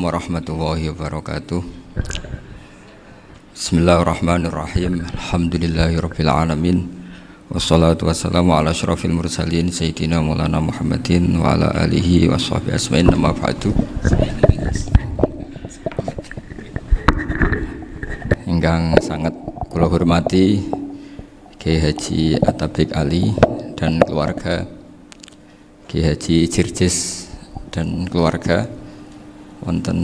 Assalamualaikum warahmatullahi wabarakatuh Bismillahirrahmanirrahim Alhamdulillahirrahmanirrahim Wassalatu wassalamu ala syurafil mursalin Sayyidina maulana muhammadin Wa ala alihi wa sahbihi asmain Nama ba'du Ingkang sangat kula hormati Kiai Haji Atabik Ali dan keluarga Kiai Haji Jirjis dan keluarga wonten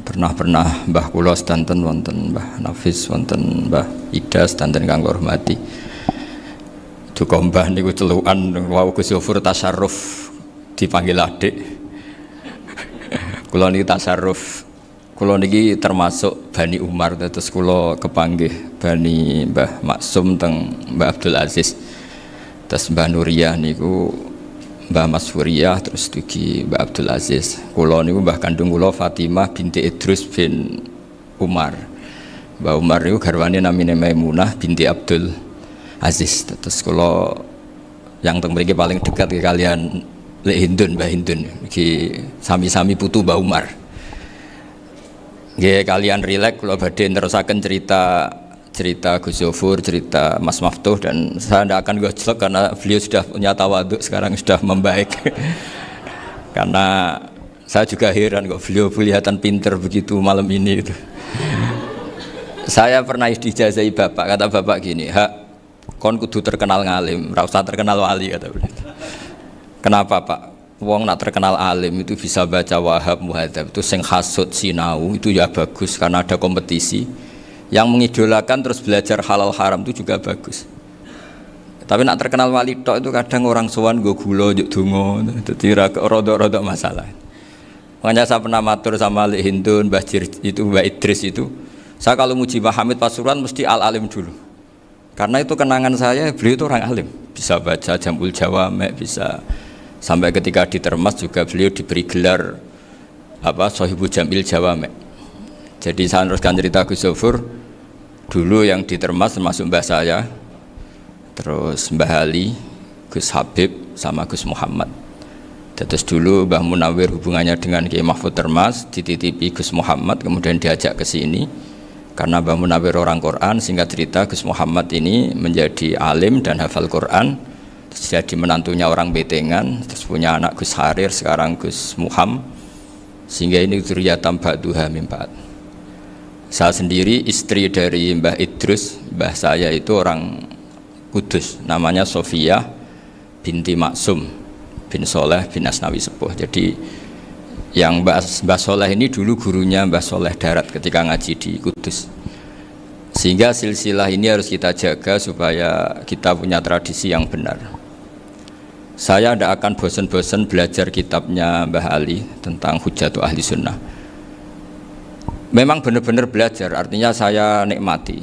pernah-pernah Mbah kulo stanten, wonten Mbah Nafis wonten Mbah Ida Stanten kang hormati. Duka Mbah niku celukan wau Gus Yofur tasarruf dipanggil adik. kula niki tasarruf. Kula niki termasuk Bani Umar terus kula kepanggih Bani Mbah Maksum teng Mbah Abdul Aziz. Terus Mbah Nuriyah niku Mbah Mas Furiyah terus dugi Mbah Abdul Aziz. Kulo ini Mbah kandung Kulo Fatimah binti Idrus bin Umar. Mbah Umar niku garwani namine Maimunah binti Abdul Aziz. Terus Kulo yang teng paling dekat ke kalian Lek Hindun Mbah Hindun Ini sami-sami putu Mbah Umar. Ya kalian rileks badan terus akan cerita cerita Gus Yofur, cerita Mas Maftuh dan saya tidak akan gue karena beliau sudah punya tawaduk sekarang sudah membaik karena saya juga heran kok beliau kelihatan pinter begitu malam ini itu saya pernah dijazai bapak kata bapak gini hak kon kudu terkenal ngalim rasa terkenal wali kata beliau kenapa pak wong nak terkenal alim itu bisa baca wahab muhadab itu sing hasut sinau itu ya bagus karena ada kompetisi yang mengidolakan terus belajar halal haram itu juga bagus tapi nak terkenal wali tok itu kadang orang sowan gue gula juk dungo jadi rodok-rodok masalah makanya saya pernah matur sama Ali Hindun Mbah itu Mbah Idris itu saya kalau muji Mbah Hamid Pasuruan mesti al alim dulu karena itu kenangan saya beliau itu orang alim bisa baca Jamul Jawamek bisa sampai ketika di Termas juga beliau diberi gelar apa Sohibu Jamil Jawamek jadi saya teruskan cerita Gus Zofur dulu yang ditermas termasuk mbah saya, terus Mbah Ali, Gus Habib sama Gus Muhammad. Terus dulu Mbah Munawir hubungannya dengan Kiai Mahfud Termas dititipi Gus Muhammad kemudian diajak ke sini karena Mbah Munawir orang Quran singkat cerita Gus Muhammad ini menjadi alim dan hafal Quran terus jadi menantunya orang Betengan terus punya anak Gus Harir sekarang Gus Muhammad sehingga ini tambah duha mimpat saya sendiri istri dari Mbah Idrus, Mbah saya itu orang Kudus, namanya Sofia binti Maksum bin Soleh bin Asnawi Sepuh. Jadi yang Mbah, Mbah Soleh ini dulu gurunya Mbah Soleh Darat ketika ngaji di Kudus. Sehingga silsilah ini harus kita jaga supaya kita punya tradisi yang benar. Saya tidak akan bosan-bosan belajar kitabnya Mbah Ali tentang Hujatul Ahli Sunnah memang benar-benar belajar artinya saya nikmati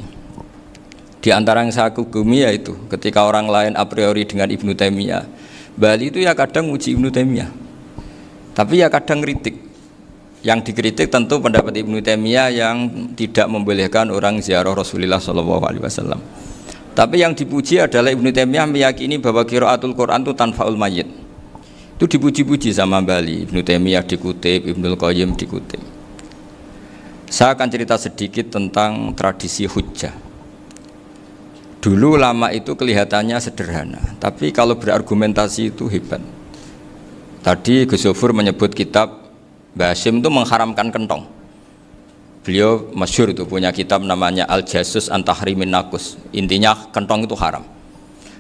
di antara yang saya kugumi yaitu ketika orang lain a priori dengan Ibnu Taimiyah Bali itu ya kadang uji Ibnu Taimiyah tapi ya kadang kritik yang dikritik tentu pendapat Ibnu Taimiyah yang tidak membolehkan orang ziarah Rasulullah Shallallahu Alaihi Wasallam. Tapi yang dipuji adalah Ibnu Taimiyah meyakini bahwa kiroatul Quran itu tanfaul mayyit. Itu dipuji-puji sama Bali. Ibnu Taimiyah dikutip, Ibnu Qayyim dikutip. Saya akan cerita sedikit tentang tradisi hujah. Dulu lama itu kelihatannya sederhana, tapi kalau berargumentasi itu hebat. Tadi Gus Yofur menyebut kitab Basim itu mengharamkan kentong. Beliau masyur itu punya kitab namanya Al-Jasus Antahrimin Nakus. Intinya kentong itu haram.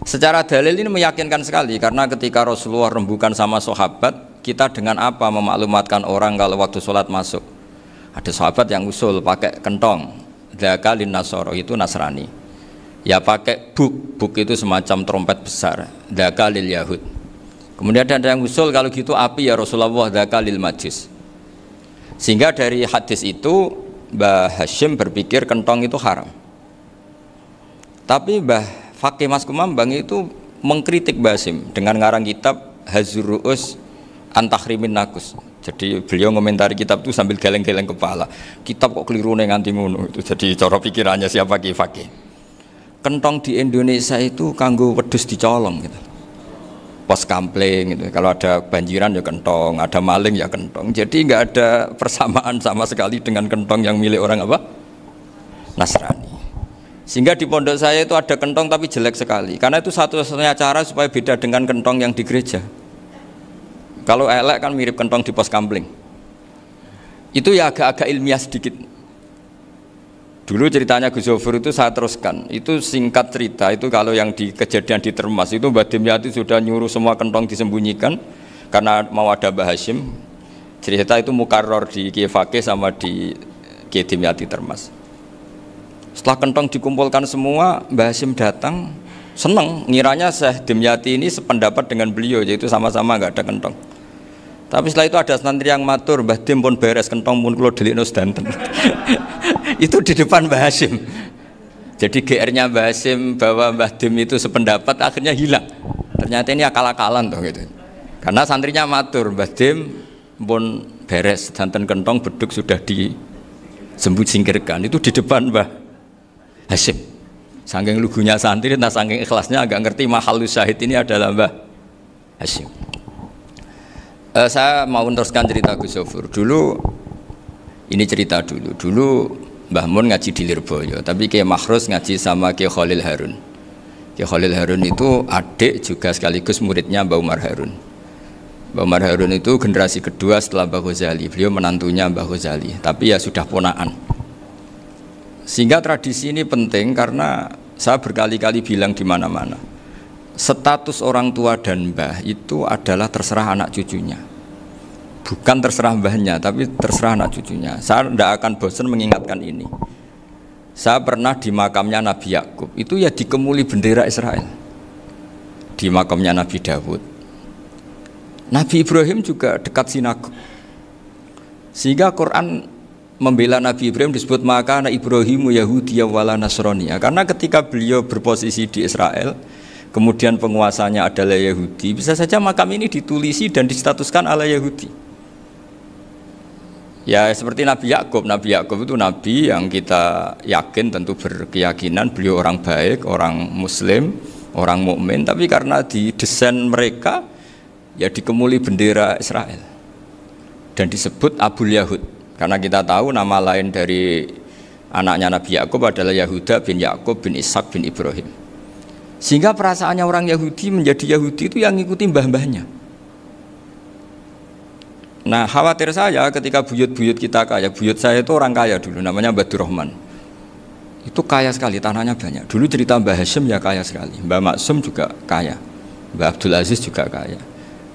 Secara dalil ini meyakinkan sekali karena ketika Rasulullah rembukan sama sahabat, kita dengan apa memaklumatkan orang kalau waktu sholat masuk? Ada sahabat yang usul pakai kentong. Daka Nasoro itu Nasrani. Ya pakai buk, buk itu semacam trompet besar. Daka lil Yahud. Kemudian ada yang usul kalau gitu api ya Rasulullah daka lil Majus. Sehingga dari hadis itu Mbah Hashim berpikir kentong itu haram. Tapi Mbah Fakih Mas Kumambang itu mengkritik Hashim dengan ngarang kitab Hazurus Antahrimin Nakus jadi beliau komentari kitab itu sambil geleng-geleng kepala. Kitab kok keliru neng nganti ngono itu. Jadi cara pikirannya siapa Ki Fakih. Kentong di Indonesia itu kanggo wedus dicolong gitu. Pos kampling gitu. Kalau ada banjiran ya kentong, ada maling ya kentong. Jadi nggak ada persamaan sama sekali dengan kentong yang milik orang apa? Nasrani. Sehingga di pondok saya itu ada kentong tapi jelek sekali. Karena itu satu-satunya cara supaya beda dengan kentong yang di gereja. Kalau elek kan mirip kentong di pos kampling. Itu ya agak-agak ilmiah sedikit. Dulu ceritanya Gus Zofur itu saya teruskan. Itu singkat cerita, itu kalau yang di kejadian di Termas itu Mbak Dimyati sudah nyuruh semua kentong disembunyikan karena mau ada Mbak Hashim. Cerita itu mukarror di Kievake sama di Kiai Dimyati Termas. Setelah kentong dikumpulkan semua, Mbak Hashim datang seneng ngiranya Syekh Dimyati ini sependapat dengan beliau yaitu sama-sama nggak ada kentong tapi setelah itu ada santri yang matur, Mbah Dim pun beres, kentong pun kulo delikno sedanten. itu di depan Mbah Hasim. Jadi GR-nya Mbah Hasim bahwa Mbah Dim itu sependapat akhirnya hilang. Ternyata ini akal-akalan tuh gitu. Karena santrinya matur, Mbah Dim pun beres, sedanten kentong beduk sudah di sembut singkirkan. Itu di depan Mbah Hasim. Sangking lugunya santri, nah sangking ikhlasnya agak ngerti mahalus syahid ini adalah Mbah Hasim uh, saya mau teruskan cerita Gus Sofur. Dulu ini cerita dulu. Dulu Mbah Mun ngaji di Lirboyo, tapi kayak Mahrus ngaji sama ke Khalil Harun. Ke Khalil Harun itu adik juga sekaligus muridnya Mbah Umar Harun. Mbah Umar Harun itu generasi kedua setelah Mbah Ghazali. Beliau menantunya Mbah Ghazali, tapi ya sudah ponaan. Sehingga tradisi ini penting karena saya berkali-kali bilang di mana-mana status orang tua dan mbah itu adalah terserah anak cucunya bukan terserah mbahnya tapi terserah anak cucunya saya tidak akan bosan mengingatkan ini saya pernah di makamnya Nabi Yakub itu ya dikemuli bendera Israel di makamnya Nabi Dawud Nabi Ibrahim juga dekat sinagog sehingga Quran membela Nabi Ibrahim disebut maka anak Ibrahimu Yahudi ya wala Nasrani ya, karena ketika beliau berposisi di Israel kemudian penguasanya adalah Yahudi, bisa saja makam ini ditulisi dan distatuskan ala Yahudi. Ya seperti Nabi Yakub, Nabi Yakub itu nabi yang kita yakin tentu berkeyakinan beliau orang baik, orang muslim, orang mukmin, tapi karena didesain mereka ya dikemuli bendera Israel. Dan disebut Abu Yahud karena kita tahu nama lain dari anaknya Nabi Yakub adalah Yahuda bin Yakub bin Ishak bin Ibrahim. Sehingga perasaannya orang Yahudi menjadi Yahudi itu yang ngikuti mbah-mbahnya. Nah khawatir saya ketika buyut-buyut kita kaya, buyut saya itu orang kaya dulu namanya Mbah Rahman. Itu kaya sekali, tanahnya banyak. Dulu cerita Mbah Hashim ya kaya sekali, Mbah Maksum juga kaya, Mbah Abdul Aziz juga kaya.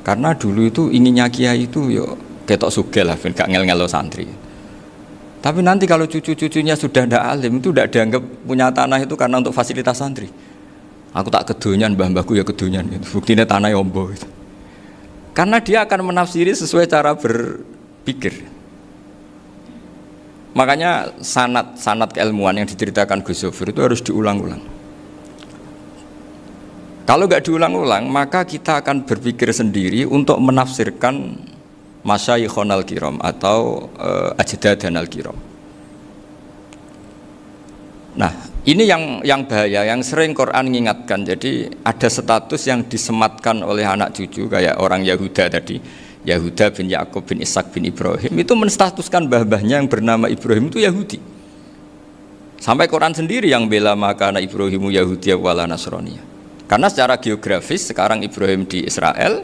Karena dulu itu inginnya kiai itu yuk ketok sugel lah, gak ngel-ngelo santri. Tapi nanti kalau cucu-cucunya sudah ndak alim itu tidak dianggap punya tanah itu karena untuk fasilitas santri. Aku tak kedonyan mbah-mbahku ya kedonyan gitu. Buktinya tanah ombo ya, gitu. Karena dia akan menafsiri sesuai cara berpikir. Makanya sanat sanat keilmuan yang diceritakan Gus Zofir itu harus diulang-ulang. Kalau nggak diulang-ulang, maka kita akan berpikir sendiri untuk menafsirkan masyayikhon al kiram atau uh, eh, dan al kiram. Nah, ini yang yang bahaya, yang sering Quran mengingatkan. Jadi ada status yang disematkan oleh anak cucu kayak orang Yahuda tadi. Yahuda bin Yakub bin Ishak bin Ibrahim itu menstatuskan bahbahnya yang bernama Ibrahim itu Yahudi. Sampai Quran sendiri yang bela maka anak Ibrahimu Yahudi wala Nasrani. Karena secara geografis sekarang Ibrahim di Israel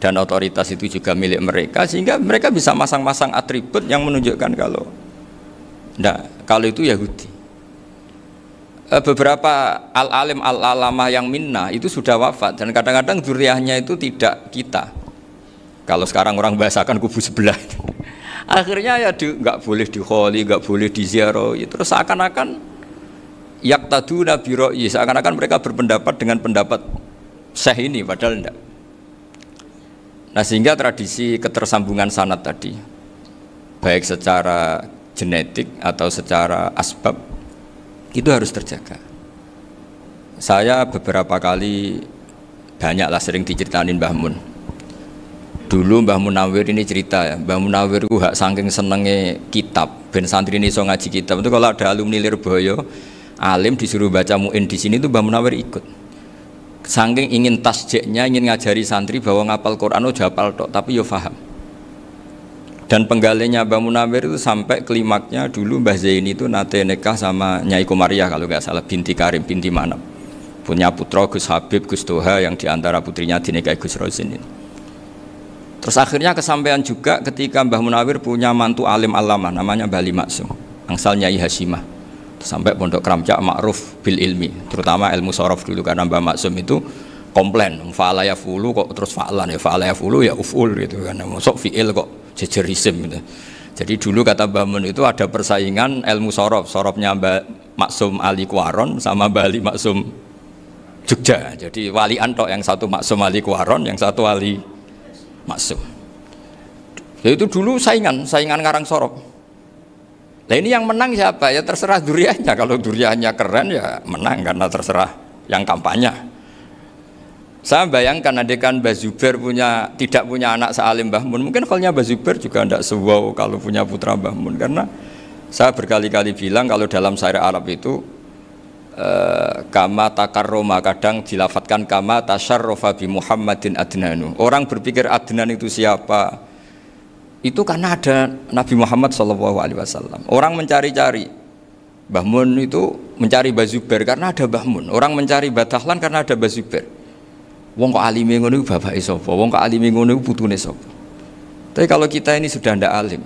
dan otoritas itu juga milik mereka sehingga mereka bisa masang-masang atribut yang menunjukkan kalau nah, kalau itu Yahudi. Eh, beberapa al-alim al-alamah yang minna itu sudah wafat dan kadang-kadang duriahnya itu tidak kita kalau sekarang orang bahasakan kubu sebelah akhirnya ya di, nggak boleh diholi nggak boleh diziarahi ya, terus seakan-akan nabi biro'i seakan-akan mereka berpendapat dengan pendapat syekh ini padahal enggak nah sehingga tradisi ketersambungan sanat tadi baik secara genetik atau secara asbab itu harus terjaga saya beberapa kali banyaklah sering diceritain Mbah Mun dulu Mbah Munawir ini cerita ya Mbah Munawir itu hak saking senengnya kitab ben santri ini so ngaji kitab itu kalau ada alumni Lirboyo alim disuruh baca muin di sini itu Mbah Munawir ikut saking ingin tasjeknya ingin ngajari santri bahwa ngapal Quran itu oh, jahapal tok tapi yo faham dan penggalinya Mbah Munawir itu sampai klimaknya dulu Mbah Zaini itu nate nikah sama Nyai Komariah kalau nggak salah binti Karim binti Manap punya putra Gus Habib Gus Toha yang diantara putrinya dinikahi Gus Rosin ini terus akhirnya kesampaian juga ketika Mbah Munawir punya mantu alim alama namanya Mbah Limaksum angsal Nyai Hasimah sampai Pondok keramcak makruf bil ilmi terutama ilmu sorof dulu karena Mbah Maksum itu komplain fa'ala fulu kok terus fa'lan ya fa'ala ya fulu ya uful gitu kan masuk fi'il kok jejerisim gitu. Jadi dulu kata Mun itu ada persaingan ilmu sorof, sorofnya Mbak Maksum Ali Kuaron sama Ali Maksum Jogja. Jadi wali antok yang satu Maksum Ali Kuaron, yang satu Ali Maksum. Ya itu dulu saingan, saingan ngarang sorof. Nah ini yang menang siapa? Ya terserah duriannya. Kalau duriannya keren ya menang karena terserah yang kampanye. Saya bayangkan adekan Mbah Bazuber punya tidak punya anak sealim Mbah Mun, mungkin kalau Mbah Bazuber juga tidak sewau kalau punya putra Mbah Mun karena saya berkali-kali bilang kalau dalam syair Arab itu eh, kama Roma kadang dilafatkan kama tasar bi Muhammadin adnanu. Orang berpikir adnan itu siapa? Itu karena ada Nabi Muhammad Shallallahu alaihi wasallam. Orang mencari-cari Mbah Mun itu mencari Mbah karena ada Mbah Mun. Orang mencari Batahlan karena ada Mbah wong kok alime ngono iku bapake sapa wong kok alime ngono iku putune sapa tapi kalau kita ini sudah ndak alim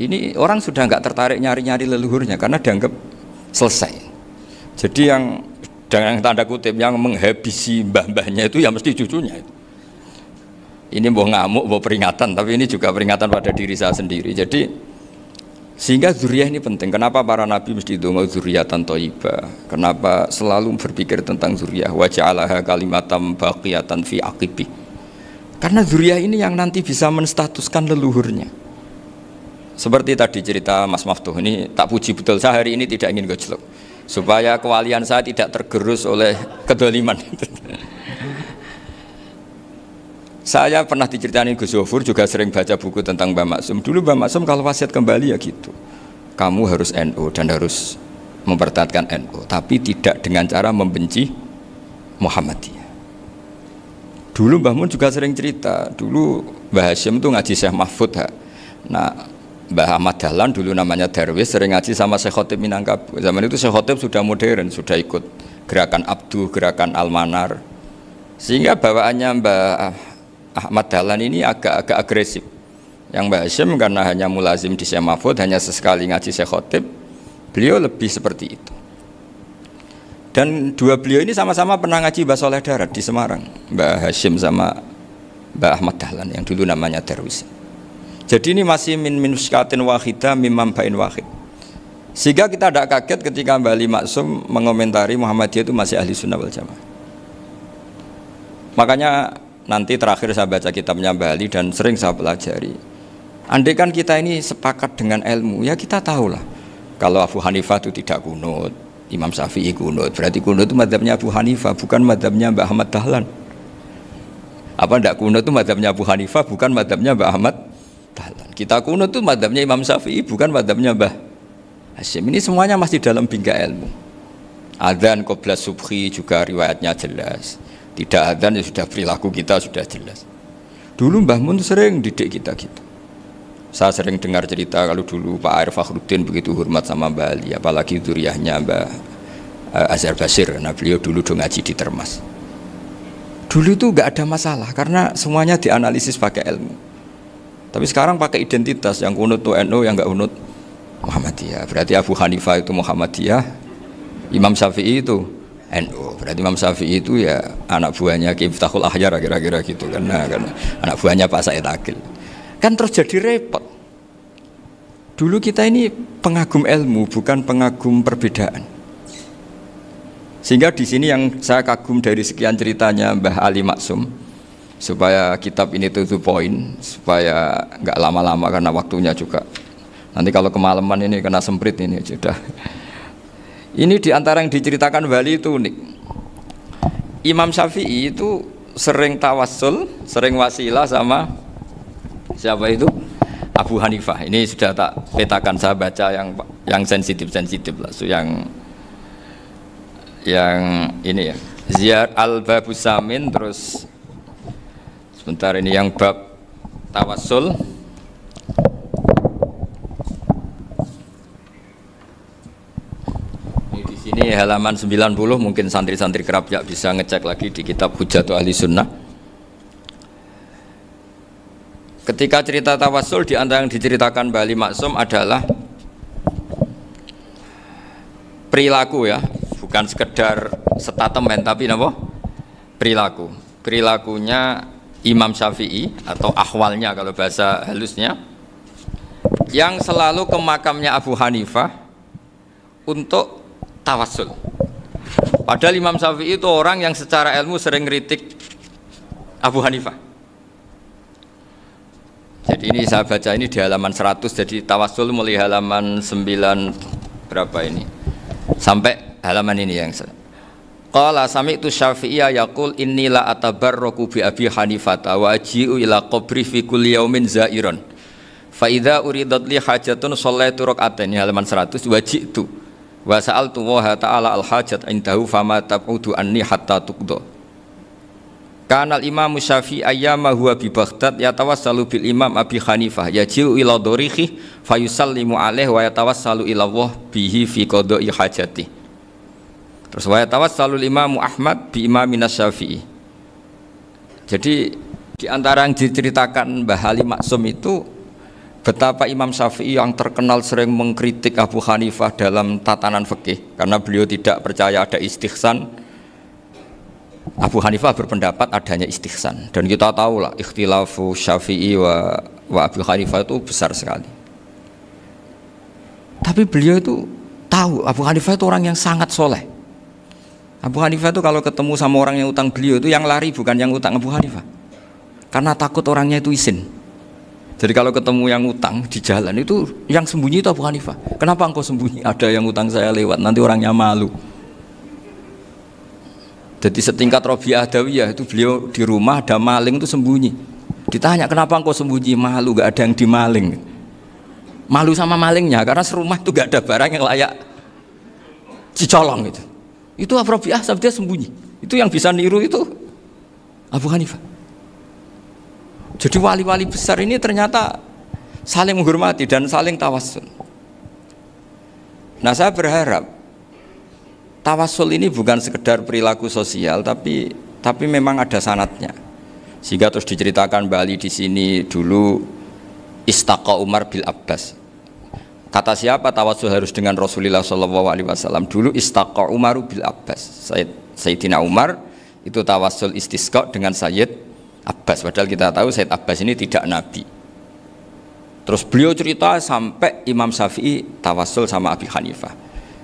ini orang sudah nggak tertarik nyari-nyari leluhurnya karena dianggap selesai jadi yang dengan tanda kutip yang menghabisi mbah-mbahnya itu ya mesti cucunya ini mau ngamuk mau peringatan tapi ini juga peringatan pada diri saya sendiri jadi sehingga zuriyah ini penting. Kenapa para nabi mesti dongo tanto iba Kenapa selalu berpikir tentang zuriyah? wajah alaha kalimatam baqiyatan fi aqibi. Karena zuriyah ini yang nanti bisa menstatuskan leluhurnya. Seperti tadi cerita Mas Maftuh ini tak puji betul saya hari ini tidak ingin gojlok supaya kewalian saya tidak tergerus oleh kedoliman. Saya pernah diceritain Gus Zofur juga sering baca buku tentang Mbak Maksum. Dulu Mbak Maksum kalau wasiat kembali ya gitu. Kamu harus NU dan harus mempertahankan NU, tapi tidak dengan cara membenci Muhammadiyah. Dulu Mbah Mun juga sering cerita, dulu Mbak Hashim itu ngaji Syekh Mahfud. Ha. Nah, Mbah Ahmad Dahlan dulu namanya Darwis sering ngaji sama Syekh Khotib Minangkab Zaman itu Syekh Khotib sudah modern, sudah ikut gerakan Abdu, gerakan Almanar. Sehingga bawaannya Mbah Ahmad Dahlan ini agak-agak agresif yang Mbak Hashim karena hanya mulazim di Syekh Mahfud hanya sesekali ngaji Syekh Khotib beliau lebih seperti itu dan dua beliau ini sama-sama pernah ngaji bahasa Soleh darat di Semarang Mbak Hashim sama Mbak Ahmad Dahlan yang dulu namanya Darwis jadi ini masih min min skatin wahida mimam bain wahid sehingga kita tidak kaget ketika Mbak Ali Maksum mengomentari Muhammadiyah itu masih ahli sunnah wal jamaah makanya nanti terakhir saya baca kitabnya Bali dan sering saya pelajari. Andai kan kita ini sepakat dengan ilmu, ya kita tahulah. Kalau Abu Hanifah itu tidak kunut, Imam Syafi'i kunut. Berarti kunut itu madhabnya Abu Hanifah, bukan madhabnya Mbak Ahmad Dahlan. Apa tidak kunut itu madhabnya Abu Hanifah, bukan madhabnya Mbak Ahmad Dahlan. Kita kunut itu madhabnya Imam Syafi'i, bukan madhabnya Mbah Hasim. Ini semuanya masih dalam bingkai ilmu. adhan qoblas subhi juga riwayatnya jelas tidak adzan ya sudah perilaku kita sudah jelas. Dulu Mbah Mun sering didik kita gitu. Saya sering dengar cerita kalau dulu Pak Arif Fakhruddin begitu hormat sama Mbak Ali, apalagi duriahnya Mbah eh, Azhar Basir. Nah beliau dulu dong ngaji di Termas. Dulu itu nggak ada masalah karena semuanya dianalisis pakai ilmu. Tapi sekarang pakai identitas yang kunut tuh NU yang nggak kunut Muhammadiyah. Berarti Abu Hanifah itu Muhammadiyah, Imam Syafi'i itu NU. Berarti Imam Syafi'i itu ya anak buahnya Kiftahul Ahyar kira-kira gitu karena, kan anak buahnya Pak Said Agil, Kan terus jadi repot. Dulu kita ini pengagum ilmu bukan pengagum perbedaan. Sehingga di sini yang saya kagum dari sekian ceritanya Mbah Ali Maksum supaya kitab ini tuh poin supaya nggak lama-lama karena waktunya juga nanti kalau kemalaman ini kena semprit ini sudah ini diantara yang diceritakan Bali itu unik. Imam Syafi'i itu sering tawasul, sering wasilah sama siapa itu? Abu Hanifah. Ini sudah tak petakan saya baca yang yang sensitif sensitif lah, so, yang yang ini ya. Ziar al Babusamin terus sebentar ini yang bab tawasul halaman 90 mungkin santri-santri kerap ya bisa ngecek lagi di kitab Hujatul Ahli Sunnah ketika cerita tawasul di antara yang diceritakan Bali Maksum adalah perilaku ya bukan sekedar statement tapi apa? perilaku perilakunya Imam Syafi'i atau ahwalnya kalau bahasa halusnya yang selalu ke makamnya Abu Hanifah untuk tawasul. Padahal Imam Syafi'i itu orang yang secara ilmu sering kritik Abu Hanifah. Jadi ini saya baca ini di halaman 100 jadi tawasul mulai halaman 9 berapa ini sampai halaman ini yang saya Qala sami'tu Syafi'iyah yaqul inni la atabarraku bi Abi Hanifata wa aji'u ila qabri fi kulli yaumin zairan. Fa idza uridat li hajatun rak'atain halaman 100 wajib tuh wa sa'altu wa ta'ala al hajat indahu fama tab'udu anni hatta tuqdo Kanal al-Imam Syafi'i ayyama huwa bi Baghdad yatawassalu bil Imam Abi Hanifah yajiu ila dorihi fayusallimu alaih wa yatawassalu ila Allah bihi fi qada'i hajati. Terus wa yatawassalu imamu Ahmad bi Imamina Syafi'i. Jadi di antara yang diceritakan Mbah Ali Maksum itu Betapa Imam Syafi'i yang terkenal sering mengkritik Abu Hanifah dalam tatanan fikih karena beliau tidak percaya ada istihsan. Abu Hanifah berpendapat adanya istihsan dan kita tahu lah ikhtilafu Syafi'i wa, wa Abu Hanifah itu besar sekali. Tapi beliau itu tahu Abu Hanifah itu orang yang sangat soleh. Abu Hanifah itu kalau ketemu sama orang yang utang beliau itu yang lari bukan yang utang Abu Hanifah. Karena takut orangnya itu izin. Jadi kalau ketemu yang utang di jalan itu yang sembunyi itu Abu Hanifah. Kenapa engkau sembunyi? Ada yang utang saya lewat, nanti orangnya malu. Jadi setingkat Robiah Adawiyah itu beliau di rumah ada maling itu sembunyi. Ditanya kenapa engkau sembunyi? Malu, gak ada yang dimaling. Malu sama malingnya karena serumah itu gak ada barang yang layak dicolong itu. Itu Robiah dia sembunyi. Itu yang bisa niru itu Abu Hanifah. Jadi wali-wali besar ini ternyata saling menghormati dan saling tawasul. Nah saya berharap tawasul ini bukan sekedar perilaku sosial tapi tapi memang ada sanatnya. Sehingga terus diceritakan Bali di sini dulu istaka Umar bil Abbas. Kata siapa tawasul harus dengan Rasulullah Shallallahu Alaihi Wasallam. Dulu istaka Umar bil Abbas. Sayyidina Umar itu tawasul istisqa dengan Sayyid Abbas padahal kita tahu Said Abbas ini tidak nabi terus beliau cerita sampai Imam Syafi'i tawasul sama Abi Hanifah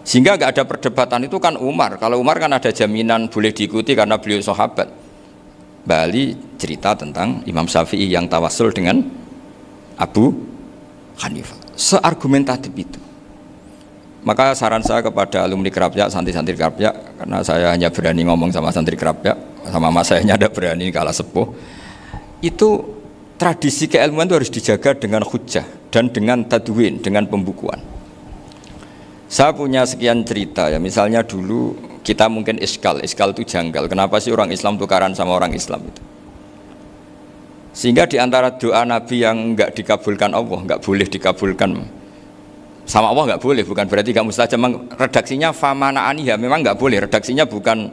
sehingga nggak ada perdebatan itu kan Umar kalau Umar kan ada jaminan boleh diikuti karena beliau sahabat Bali cerita tentang Imam Syafi'i yang tawasul dengan Abu Hanifah seargumentatif itu maka saran saya kepada alumni kerapnya santri-santri kerapnya karena saya hanya berani ngomong sama santri kerap ya, sama mas saya ada berani kalah sepuh itu tradisi keilmuan itu harus dijaga dengan hujah dan dengan tadwin dengan pembukuan saya punya sekian cerita ya misalnya dulu kita mungkin iskal iskal itu janggal kenapa sih orang Islam tukaran sama orang Islam itu sehingga diantara doa Nabi yang nggak dikabulkan Allah nggak boleh dikabulkan sama Allah nggak boleh bukan berarti nggak mustajab redaksinya famana aniha memang nggak boleh redaksinya bukan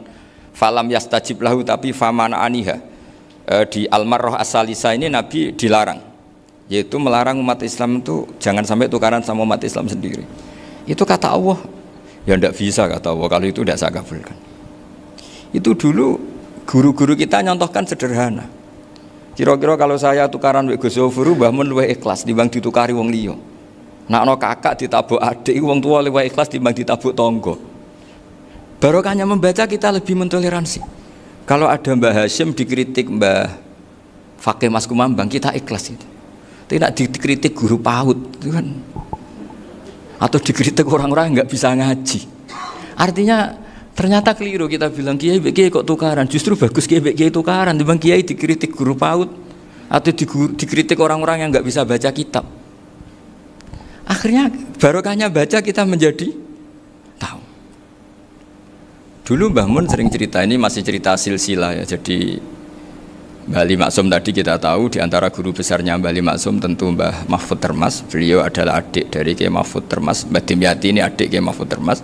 falam yastajib lahu tapi famana aniha e, di almarroh asalisa ini Nabi dilarang yaitu melarang umat Islam itu jangan sampai tukaran sama umat Islam sendiri itu kata Allah ya ndak bisa kata Allah kalau itu tidak saya kabulkan itu dulu guru-guru kita nyontohkan sederhana kira-kira kalau saya tukaran Gus Zofuru bahmun luwe ikhlas dibang ditukari wong liya Nak no kakak ditabuk adik, uang tua lewat ikhlas dibang ditabuk tonggo. Barokahnya membaca kita lebih mentoleransi. Kalau ada Mbah Hashim dikritik Mbah Fakih Mas Kumambang, kita ikhlas itu. Tidak dikritik guru paut, itu kan. Atau dikritik orang-orang nggak bisa ngaji. Artinya ternyata keliru kita bilang kiai kiai kok tukaran justru bagus kiai kiai tukaran dibang kiai dikritik guru paut atau dikritik orang-orang yang nggak bisa baca kitab Akhirnya barokahnya baca kita menjadi tahu. Dulu Mbah Mun sering cerita ini masih cerita silsilah ya. Jadi Bali Maksum tadi kita tahu di antara guru besarnya Bali Maksum tentu Mbah Mahfud Termas. Beliau adalah adik dari Kiai Mahfud Termas. Mbah Dimyati ini adik Kiai Mahfud Termas.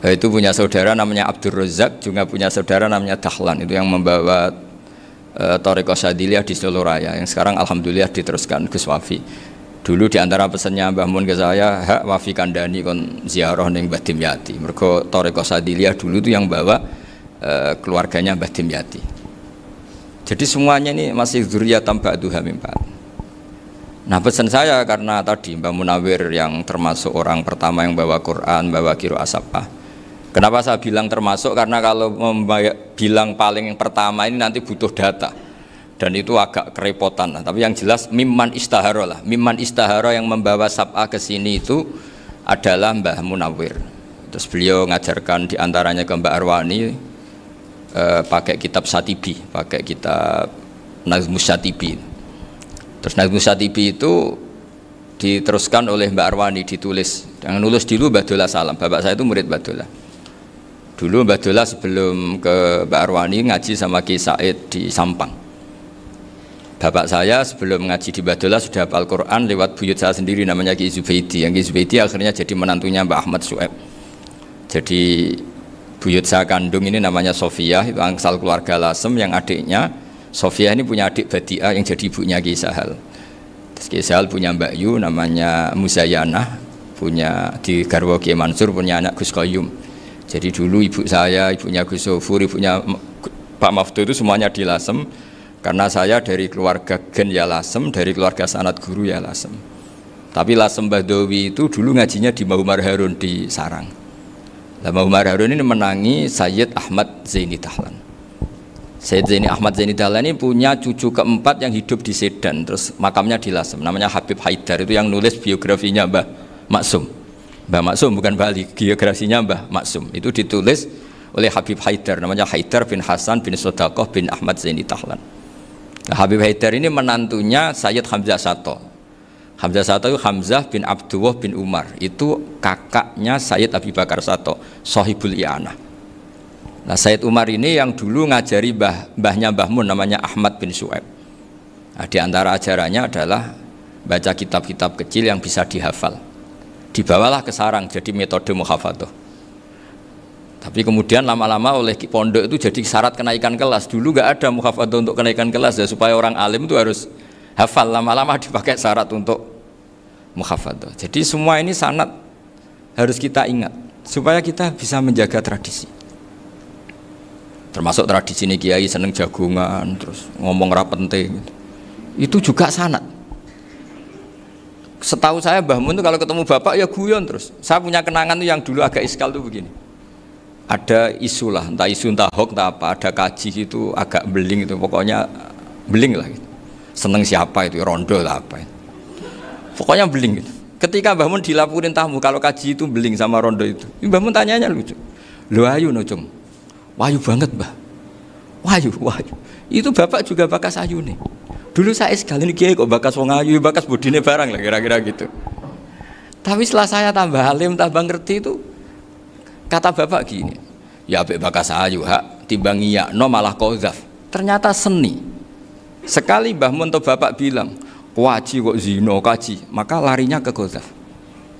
Nah, itu punya saudara namanya Abdul Razak, juga punya saudara namanya Dahlan. Itu yang membawa eh, Toriko Sadilia di Solo Raya yang sekarang alhamdulillah diteruskan Gus Wafi. Dulu diantara pesannya Mbah Mun ke saya, hak wafi kandani kon ziarah neng Mbah Dimyati. Mergo Toreko Sadiliyah dulu itu yang bawa e, keluarganya Mbah Dimyati. Jadi semuanya ini masih zuriat tambah duha mimpat. Nah pesan saya karena tadi Mbah Munawir yang termasuk orang pertama yang bawa Quran, bawa kiro asapah. Kenapa saya bilang termasuk? Karena kalau bilang paling yang pertama ini nanti butuh data dan itu agak kerepotan lah. tapi yang jelas miman istahara lah miman istahara yang membawa sab'a ke sini itu adalah Mbah Munawir terus beliau ngajarkan diantaranya ke Mbak Arwani eh, pakai kitab Satibi pakai kitab Nazmus Satibi terus Nazmus Satibi itu diteruskan oleh Mbak Arwani ditulis yang nulis dulu Mbak Dola Salam bapak saya itu murid Mbak Dola dulu Mbak Dola sebelum ke Mbak Arwani ngaji sama Ki Said di Sampang Bapak saya sebelum ngaji di Badola sudah hafal Quran lewat buyut saya sendiri namanya Ki Zubaidi. Yang Ki Zubaidi akhirnya jadi menantunya Mbak Ahmad Sueb. Jadi buyut saya kandung ini namanya Sofia, bangsal keluarga Lasem yang adiknya Sofia ini punya adik Badia yang jadi ibunya Ki Sahal. Ki Sahal punya Mbak Yu namanya Musayana, punya di Garwo Ki Mansur punya anak Gus Koyum. Jadi dulu ibu saya, ibunya Gus Sofur, ibunya Pak Maftu itu semuanya di Lasem karena saya dari keluarga Gen ya Lasem, dari keluarga Sanat Guru ya Lasem. Tapi Lasem Bahdowi itu dulu ngajinya di Mahumar Harun di Sarang. Lah Mahumar Harun ini menangi Sayyid Ahmad Zaini Tahlan. Sayyid Zaini Ahmad Zaini Tahlan ini punya cucu keempat yang hidup di Sedan, terus makamnya di Lasem. Namanya Habib Haidar itu yang nulis biografinya Mbah Maksum. Mbah Maksum bukan Bali, biografinya Mbah Maksum. Itu ditulis oleh Habib Haidar, namanya Haidar bin Hasan bin Sodakoh bin Ahmad Zaini Tahlan. Habib Haidar ini menantunya Sayyid Hamzah Sato. Hamzah Sato itu Hamzah bin Abdullah bin Umar. Itu kakaknya Sayyid Abi Bakar Sato, Sohibul Iyana Nah, Sayyid Umar ini yang dulu ngajari bah, mbahnya Mbah namanya Ahmad bin Sueb Nah, di antara ajarannya adalah baca kitab-kitab kecil yang bisa dihafal. Dibawalah ke sarang jadi metode muhafadah tapi kemudian lama-lama oleh pondok itu jadi syarat kenaikan kelas. Dulu nggak ada muhafadah untuk kenaikan kelas ya supaya orang alim itu harus hafal lama-lama dipakai syarat untuk muhafadah. Jadi semua ini sangat harus kita ingat supaya kita bisa menjaga tradisi. Termasuk tradisi ini kiai seneng jagungan terus ngomong rapente gitu. Itu juga sanat. Setahu saya Mbah Mun itu kalau ketemu bapak ya guyon terus. Saya punya kenangan tuh yang dulu agak iskal tuh begini ada isu lah entah isu entah hoax entah apa ada kaji itu agak beling itu pokoknya beling lah gitu. seneng siapa itu ya rondo lah apa itu. pokoknya beling gitu. ketika Mbah Mun dilaporin tamu kalau kaji itu beling sama rondo itu Mbah Mun tanyanya lucu lu ayu no cum wayu banget Mbah wayu wayu itu bapak juga bakas ayu nih dulu saya sekali nih kiai kok bakas wong ayu bakas bodine barang lah kira-kira gitu tapi setelah saya tambah alim tambah ngerti itu Kata bapak gini, ya abek bakas ayu hak, timbang iya, no malah kozaf. Ternyata seni. Sekali Mbah Munto bapak bilang, waji kok zino kaji, maka larinya ke kozaf.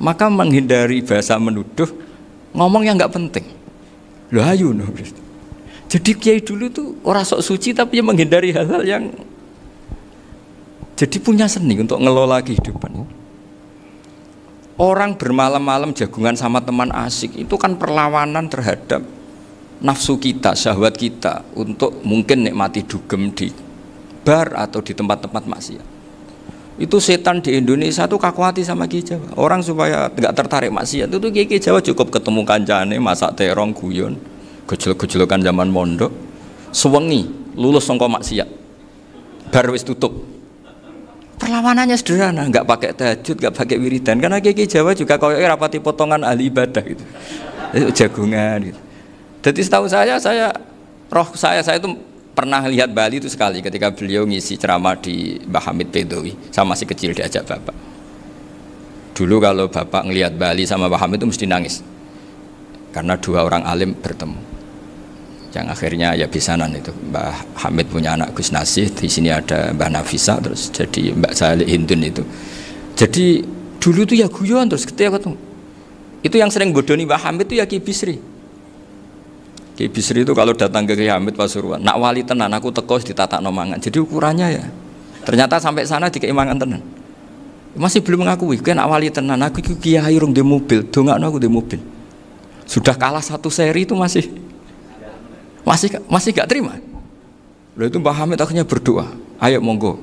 Maka menghindari bahasa menuduh, ngomong yang nggak penting. Loh ayu no. Jadi kiai dulu tuh orang sok suci tapi menghindari hal-hal yang jadi punya seni untuk ngelola kehidupan. Orang bermalam-malam jagungan sama teman asik itu kan perlawanan terhadap nafsu kita, syahwat kita untuk mungkin nikmati dugem di bar atau di tempat-tempat maksiat. Itu setan di Indonesia tuh kakuati sama Ki Jawa. Orang supaya tidak tertarik maksiat itu Ki Jawa cukup ketemu kancane masak terong guyon, gejol gejolokan zaman mondok, sewengi lulus songko maksiat. Bar wis tutup, perlawanannya sederhana nggak pakai tajud nggak pakai wiridan karena kiai Jawa juga kau rapati potongan ahli ibadah gitu eh, jagungan gitu jadi setahu saya saya roh saya saya itu pernah lihat Bali itu sekali ketika beliau ngisi ceramah di Mbah Hamid Bedowi sama masih kecil diajak bapak dulu kalau bapak ngelihat Bali sama Mbah itu mesti nangis karena dua orang alim bertemu yang akhirnya ya bisanan itu Mbak Hamid punya anak Gus Nasih di sini ada Mbak Nafisa terus jadi Mbak Salih Hindun itu jadi dulu itu ya guyon terus ketika ketemu itu yang sering bodoni Mbak Hamid itu ya Ki Bisri Ki Bisri itu kalau datang ke Ki Hamid Pasuruan nak wali tenan aku tekos di tatak nomangan jadi ukurannya ya ternyata sampai sana di keimangan tenan masih belum mengakui kan nak wali tenan aku kiai rung di mobil dongak aku di mobil sudah kalah satu seri itu masih masih masih gak terima. Lalu itu Mbah Hamid akhirnya berdoa, ayo monggo.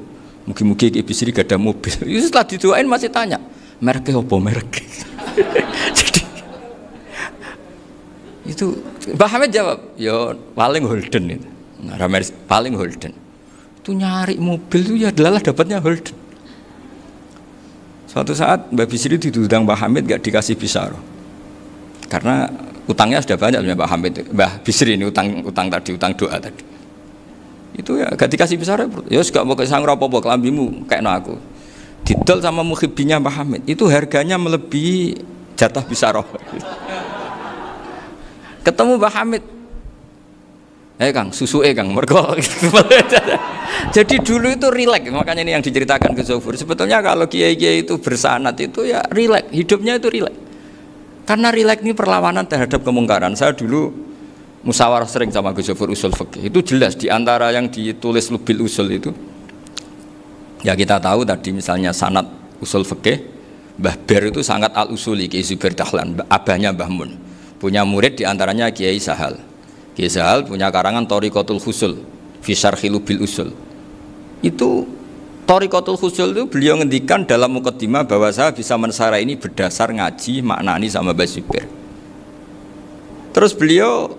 mungkin-mungkin mugi Ibu Sri gak ada mobil. Itu setelah didoain masih tanya, mereknya apa mereka Jadi itu Mbah Hamid jawab, yo ya, paling Holden itu. Nah, paling Holden. Itu nyari mobil itu ya adalah dapatnya Holden. Suatu saat Mbak Bisri ditudang Mbak Hamid gak dikasih pisau karena utangnya sudah banyak punya Pak Hamid Mbah Bisri ini utang utang tadi utang doa tadi itu ya gak dikasih besar ya gak mau kesang rapopo kelambimu kayak no aku didol sama muhibinya Pak Hamid itu harganya melebihi jatah bisaroh ketemu Pak Hamid eh Kang susu eh Kang mergo jadi dulu itu rileks makanya ini yang diceritakan ke Zofur sebetulnya kalau kiai-kiai itu bersanat itu ya rileks hidupnya itu rileks karena rileks ini perlawanan terhadap kemungkaran. Saya dulu musyawarah sering sama Gus Yofur usul fakih. Itu jelas diantara yang ditulis lubil usul itu. Ya kita tahu tadi misalnya sanat usul fakih, Mbah Ber itu sangat al usuli Kiai Zubair Dahlan, abahnya Mbah Mun. Punya murid diantaranya Kiai Sahal. Kiai Sahal punya karangan tori kotul Husul, Fisar Hilubil Usul. Itu Torikotul Husul itu beliau ngendikan dalam mukadimah bahwa saya bisa mensara ini berdasar ngaji maknani sama Basyubir. Terus beliau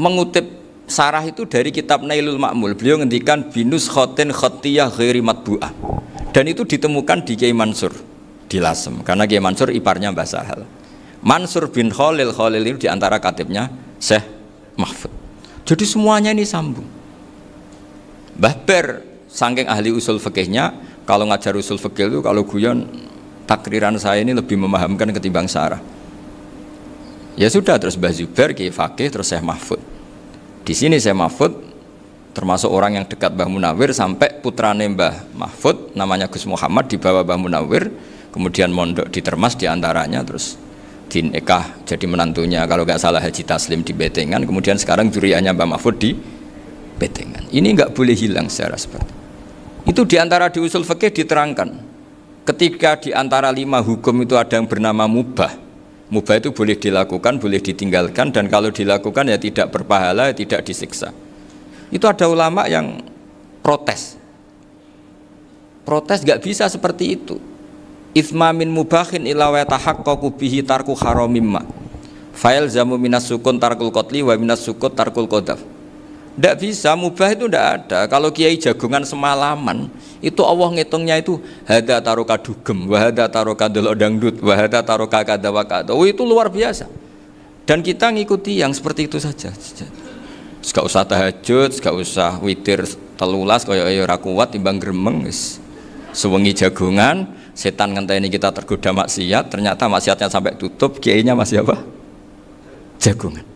mengutip sarah itu dari kitab Nailul Ma'mul. Beliau ngendikan binus khotin khotiyah ghairi matbu'ah. Dan itu ditemukan di Kiai Mansur di Lasem karena Kiai Mansur iparnya Mbah Sahal. Mansur bin Khalil Khalil itu diantara katibnya Syekh Mahfud. Jadi semuanya ini sambung. Mbah Ber saking ahli usul fikihnya kalau ngajar usul fikih itu kalau guyon takriran saya ini lebih memahamkan ketimbang Sarah ya sudah terus Mbah Zubair Kiai Fakih terus Syekh Mahfud di sini Syekh Mahfud termasuk orang yang dekat Mbah Munawir sampai putrane Mbah Mahfud namanya Gus Muhammad di bawah Mbah Munawir kemudian mondok di Termas diantaranya terus Din Ekah jadi menantunya kalau nggak salah Haji Taslim di Betengan kemudian sekarang juriannya Mbah Mahfud di Betengan ini nggak boleh hilang secara seperti itu diantara di usul fikih diterangkan. Ketika diantara lima hukum itu ada yang bernama mubah. Mubah itu boleh dilakukan, boleh ditinggalkan, dan kalau dilakukan ya tidak berpahala, ya tidak disiksa. Itu ada ulama yang protes. Protes gak bisa seperti itu. min mubahin ila wa tahakka kubihi tarku haramimma. Fail zamu minas sukun tarkul kotli wa minas sukut tarkul kodaf tidak bisa, mubah itu tidak ada. Kalau kiai jagungan semalaman, itu Allah ngitungnya itu hada taroka dugem, wahada taroka delok dangdut, wahada taroka kada wakada. Oh, itu luar biasa. Dan kita ngikuti yang seperti itu saja. Gak usah tahajud, gak usah witir telulas kaya ayo ora kuat timbang gremeng Sewengi jagungan, setan ini kita tergoda maksiat, ternyata maksiatnya sampai tutup, kiainya masih apa? Jagungan.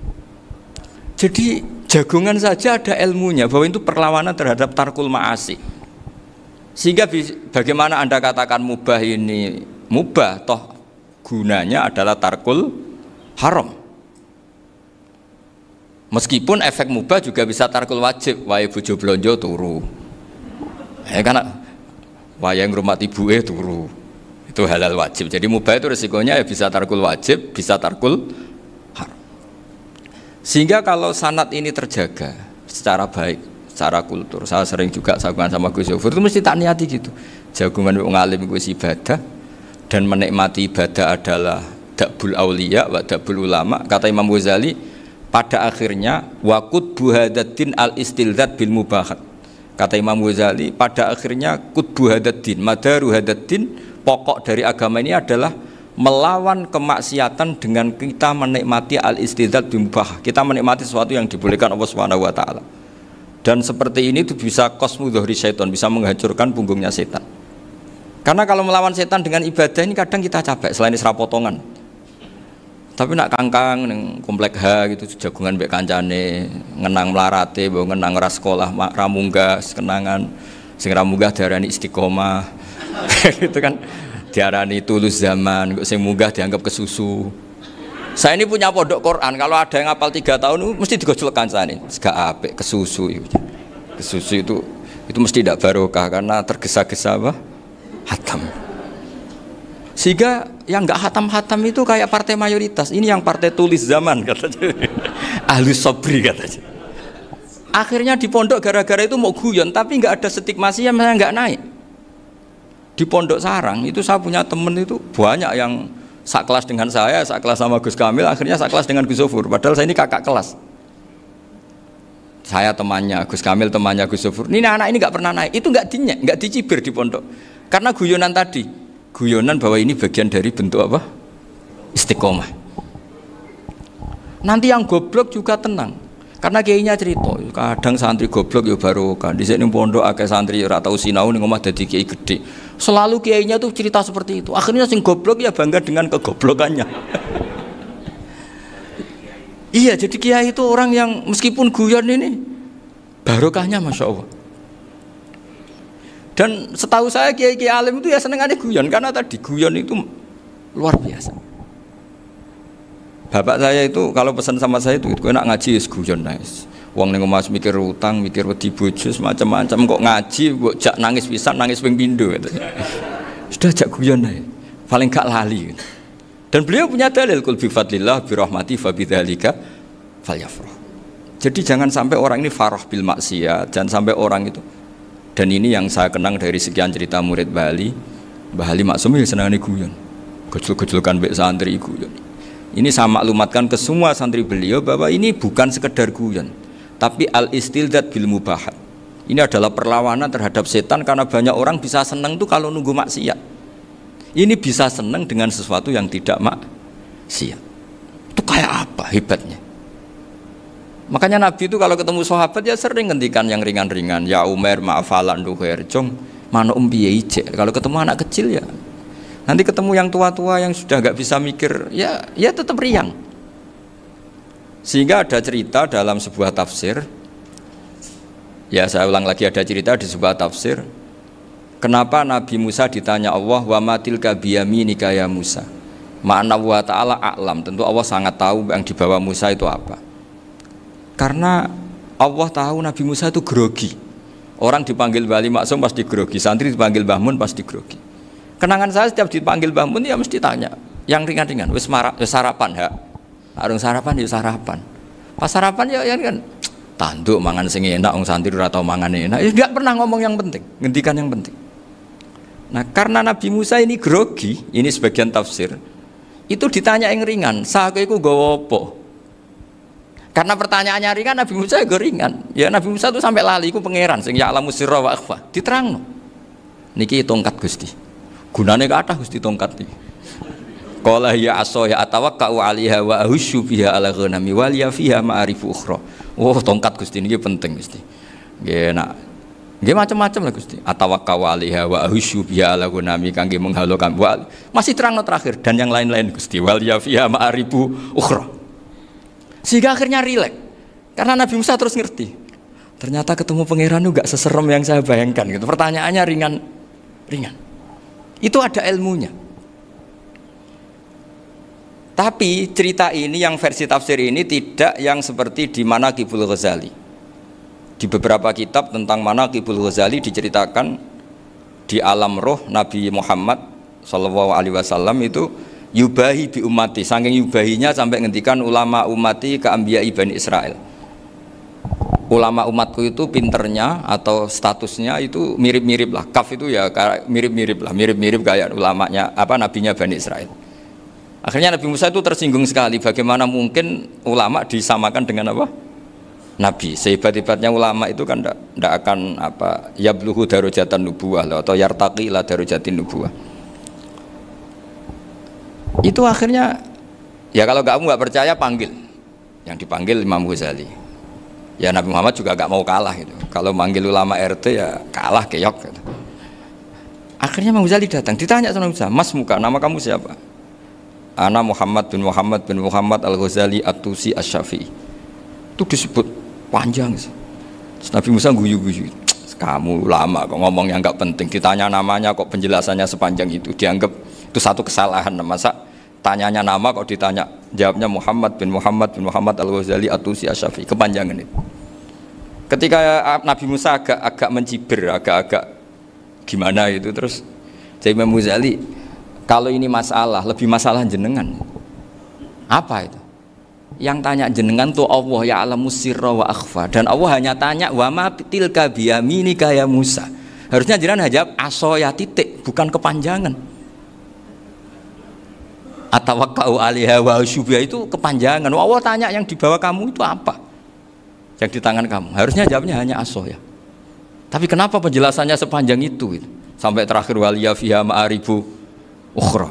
Jadi jagungan saja ada ilmunya bahwa itu perlawanan terhadap tarkul maasi. Sehingga bagaimana Anda katakan mubah ini mubah toh gunanya adalah tarkul haram. Meskipun efek mubah juga bisa tarkul wajib, wae bojo blonjo turu. Ya wae yang rumah ibu eh turu. Itu halal wajib. Jadi mubah itu resikonya ya bisa tarkul wajib, bisa tarkul sehingga kalau sanat ini terjaga secara baik, secara kultur, saya sering juga sagungan sama Gus Yofur itu mesti tak niati gitu. Jagungan wong alim ibadah dan menikmati ibadah adalah dakbul aulia wa dakbul ulama kata Imam Ghazali pada akhirnya wakut buhadatin al istilzat bil mubahat kata Imam Ghazali pada akhirnya kut buhadatin madaru hadatin pokok dari agama ini adalah melawan kemaksiatan dengan kita menikmati al istidzat bimbah kita menikmati sesuatu yang dibolehkan Allah Subhanahu wa taala dan seperti ini itu bisa kosmu dhuhri setan bisa menghancurkan punggungnya setan karena kalau melawan setan dengan ibadah ini kadang kita capek selain isra potongan tapi nak kangkang neng komplek H gitu jagungan mbek kancane ngenang melarate mbok ngenang ras sekolah ramunggas kenangan sing ramunggas darani istiqomah gitu kan diarani tulus zaman, sing munggah dianggap kesusu. Saya ini punya pondok Quran, kalau ada yang hafal tiga tahun mesti digojolkan saya ini. Gak apik, kesusu itu. Kesusu itu itu mesti tidak barokah karena tergesa-gesa apa? Hatam. Sehingga yang nggak hatam-hatam itu kayak partai mayoritas. Ini yang partai tulis zaman katanya. Ahli sobri katanya. Akhirnya di pondok gara-gara itu mau guyon tapi nggak ada stigmasi yang nggak naik di Pondok Sarang itu saya punya temen itu banyak yang sak kelas dengan saya, sak kelas sama Gus Kamil, akhirnya sak kelas dengan Gus Sofur. Padahal saya ini kakak kelas. Saya temannya, Gus Kamil temannya Gus Sofur. Ini anak ini nggak pernah naik, itu nggak dinyek, nggak dicibir di pondok. Karena guyonan tadi, guyonan bahwa ini bagian dari bentuk apa? Istiqomah. Nanti yang goblok juga tenang. Karena kiainya cerita, kadang santri goblok ya baru kan. Di sini pondok akeh santri ya ora tau sinau ning omah dadi kiai gede. Selalu kiainya tuh cerita seperti itu. Akhirnya sing goblok ya bangga dengan kegoblokannya. iya, jadi kiai itu orang yang meskipun guyon ini barokahnya masya Allah. Dan setahu saya kiai-kiai alim itu ya seneng ada guyon karena tadi guyon itu luar biasa. Bapak saya itu kalau pesan sama saya itu, itu enak ngaji ya seguyon nice. Nah, Uang nengok mas mikir utang, mikir wedi bojo macam-macam kok ngaji, kok jak nangis pisan, nangis ping pindo gitu. Sudah jak guyon nice. Nah, paling kak lali. Gitu. Dan beliau punya dalil kul bi fadlillah bi rahmati fa bidzalika falyafrah. Jadi jangan sampai orang ini farah bil maksiat, jangan sampai orang itu dan ini yang saya kenang dari sekian cerita murid Bali, Bali maksumi ya senang guyon. kecil-kecilkan bek santri guyon. Ini saya maklumatkan ke semua santri beliau bahwa ini bukan sekedar guyon, tapi al istildat bil mubahat. Ini adalah perlawanan terhadap setan karena banyak orang bisa senang tuh kalau nunggu maksiat. Ini bisa senang dengan sesuatu yang tidak maksiat. Itu kayak apa hebatnya? Makanya Nabi itu kalau ketemu sahabat ya sering ngendikan yang ringan-ringan. Ya Umar, maafalan, duher, jong, mana umbi ya ijek. Kalau ketemu anak kecil ya Nanti ketemu yang tua-tua yang sudah nggak bisa mikir, ya ya tetap riang. Sehingga ada cerita dalam sebuah tafsir. Ya saya ulang lagi ada cerita di sebuah tafsir. Kenapa Nabi Musa ditanya Allah wa matil kabiyami nikaya Musa? Makna wa ta'ala a'lam Tentu Allah sangat tahu yang dibawa Musa itu apa Karena Allah tahu Nabi Musa itu grogi Orang dipanggil Bali Maksum pasti grogi Santri dipanggil Bahmun pasti grogi Kenangan saya setiap dipanggil Mbah Mun ya mesti tanya, yang ringan-ringan, wis, sarapan ya. Arung sarapan ya sarapan. Pas sarapan ya, ya, kan tanduk mangan sing enak wong santri ora tau mangan enak. Ya enggak pernah ngomong yang penting, ngendikan yang penting. Nah, karena Nabi Musa ini grogi, ini sebagian tafsir. Itu ditanya yang ringan, sahaku iku gowo apa? Karena pertanyaannya ringan, Nabi Musa juga ringan. Ya Nabi Musa itu sampai lali, ku pangeran, sing ya alamu sirra wa akhfa. Diterang. Niki tongkat gusti gunane kathah Gusti tongkat nih, Qala ya aso ya atawakka'u 'alaiha wa ahusyu fiha ala ghanami wal ya fiha ma'arifu ukhra. Oh, tongkat Gusti niki penting Gusti. Nggih nak gak macam-macam lah Gusti. Atawakka'u 'alaiha wa ahusyu biha ala ghanami kangge menghalukan wa masih terang no terakhir dan yang lain-lain Gusti. Wal ya fiha ma'arifu ukhra. Sehingga akhirnya rilek. Karena Nabi Musa terus ngerti. Ternyata ketemu pangeran itu gak seserem yang saya bayangkan gitu. Pertanyaannya ringan ringan. Itu ada ilmunya. Tapi cerita ini yang versi tafsir ini tidak yang seperti di mana Kibul Ghazali. Di beberapa kitab tentang mana Kibul Ghazali diceritakan di alam roh Nabi Muhammad Shallallahu Alaihi Wasallam itu yubahi bi umati saking yubahinya sampai ngentikan ulama umati ke ambia ibani Israel ulama umatku itu pinternya atau statusnya itu mirip-mirip lah kaf itu ya mirip-mirip lah mirip-mirip kayak ulamanya apa nabinya Bani Israel akhirnya Nabi Musa itu tersinggung sekali bagaimana mungkin ulama disamakan dengan apa Nabi sehebat-hebatnya ulama itu kan tidak akan apa bluhu darujatan nubuah lah, atau yartaki lah darujatin nubuah itu akhirnya ya kalau kamu nggak percaya panggil yang dipanggil Imam Ghazali ya Nabi Muhammad juga gak mau kalah gitu kalau manggil ulama RT ya kalah keok gitu. akhirnya Imam Ghazali datang ditanya sama Imam mas muka nama kamu siapa Ana Muhammad bin Muhammad bin Muhammad Al-Ghazali At-Tusi itu disebut panjang sih. Terus Nabi Musa guyu-guyu kamu lama kok ngomong yang gak penting ditanya namanya kok penjelasannya sepanjang itu dianggap itu satu kesalahan masa tanyanya nama kok ditanya Jawabnya Muhammad bin Muhammad bin Muhammad Al-Ghazali si Ashafi Kepanjangan itu. Ketika Nabi Musa agak agak mencibir, agak-agak gimana itu terus jadi Imam Ghazali kalau ini masalah, lebih masalah jenengan. Apa itu? Yang tanya jenengan tuh Allah ya alamu sirra wa akhfa dan Allah hanya tanya wa ma tilka biyaminika ya Musa. Harusnya jenengan hajab ya titik, bukan kepanjangan atawakau alaiha wa syubha itu kepanjangan. wa Allah tanya yang dibawa kamu itu apa? Yang di tangan kamu. Harusnya jawabnya hanya asoh ya. Tapi kenapa penjelasannya sepanjang itu? Sampai terakhir waliya fiha ma'aribu ukhra.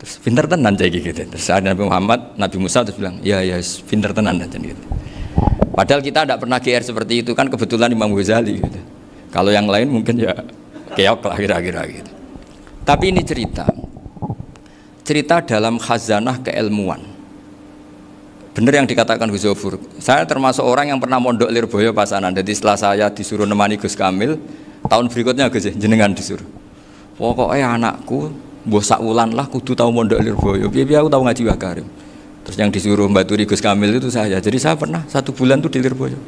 Terus pinter tenan jadi gitu. Terus ada Nabi Muhammad, Nabi Musa terus bilang, "Ya ya, pinter tenan aja gitu." Padahal kita tidak pernah GR seperti itu kan kebetulan Imam Ghazali gitu. Kalau yang lain mungkin ya keok lah kira-kira gitu. Tapi ini cerita cerita dalam khazanah keilmuan. Bener yang dikatakan Gus Saya termasuk orang yang pernah mondok Lirboyo pasanan. Jadi setelah saya disuruh nemani Gus Kamil, tahun berikutnya Gus jenengan disuruh. Pokoknya anakku buah sakulan lah kudu tahu mondok Lirboyo. Biar aku tahu ngaji Wakarim. Terus yang disuruh Mbak Gus Kamil itu saya. Jadi saya pernah satu bulan tuh di Lirboyo.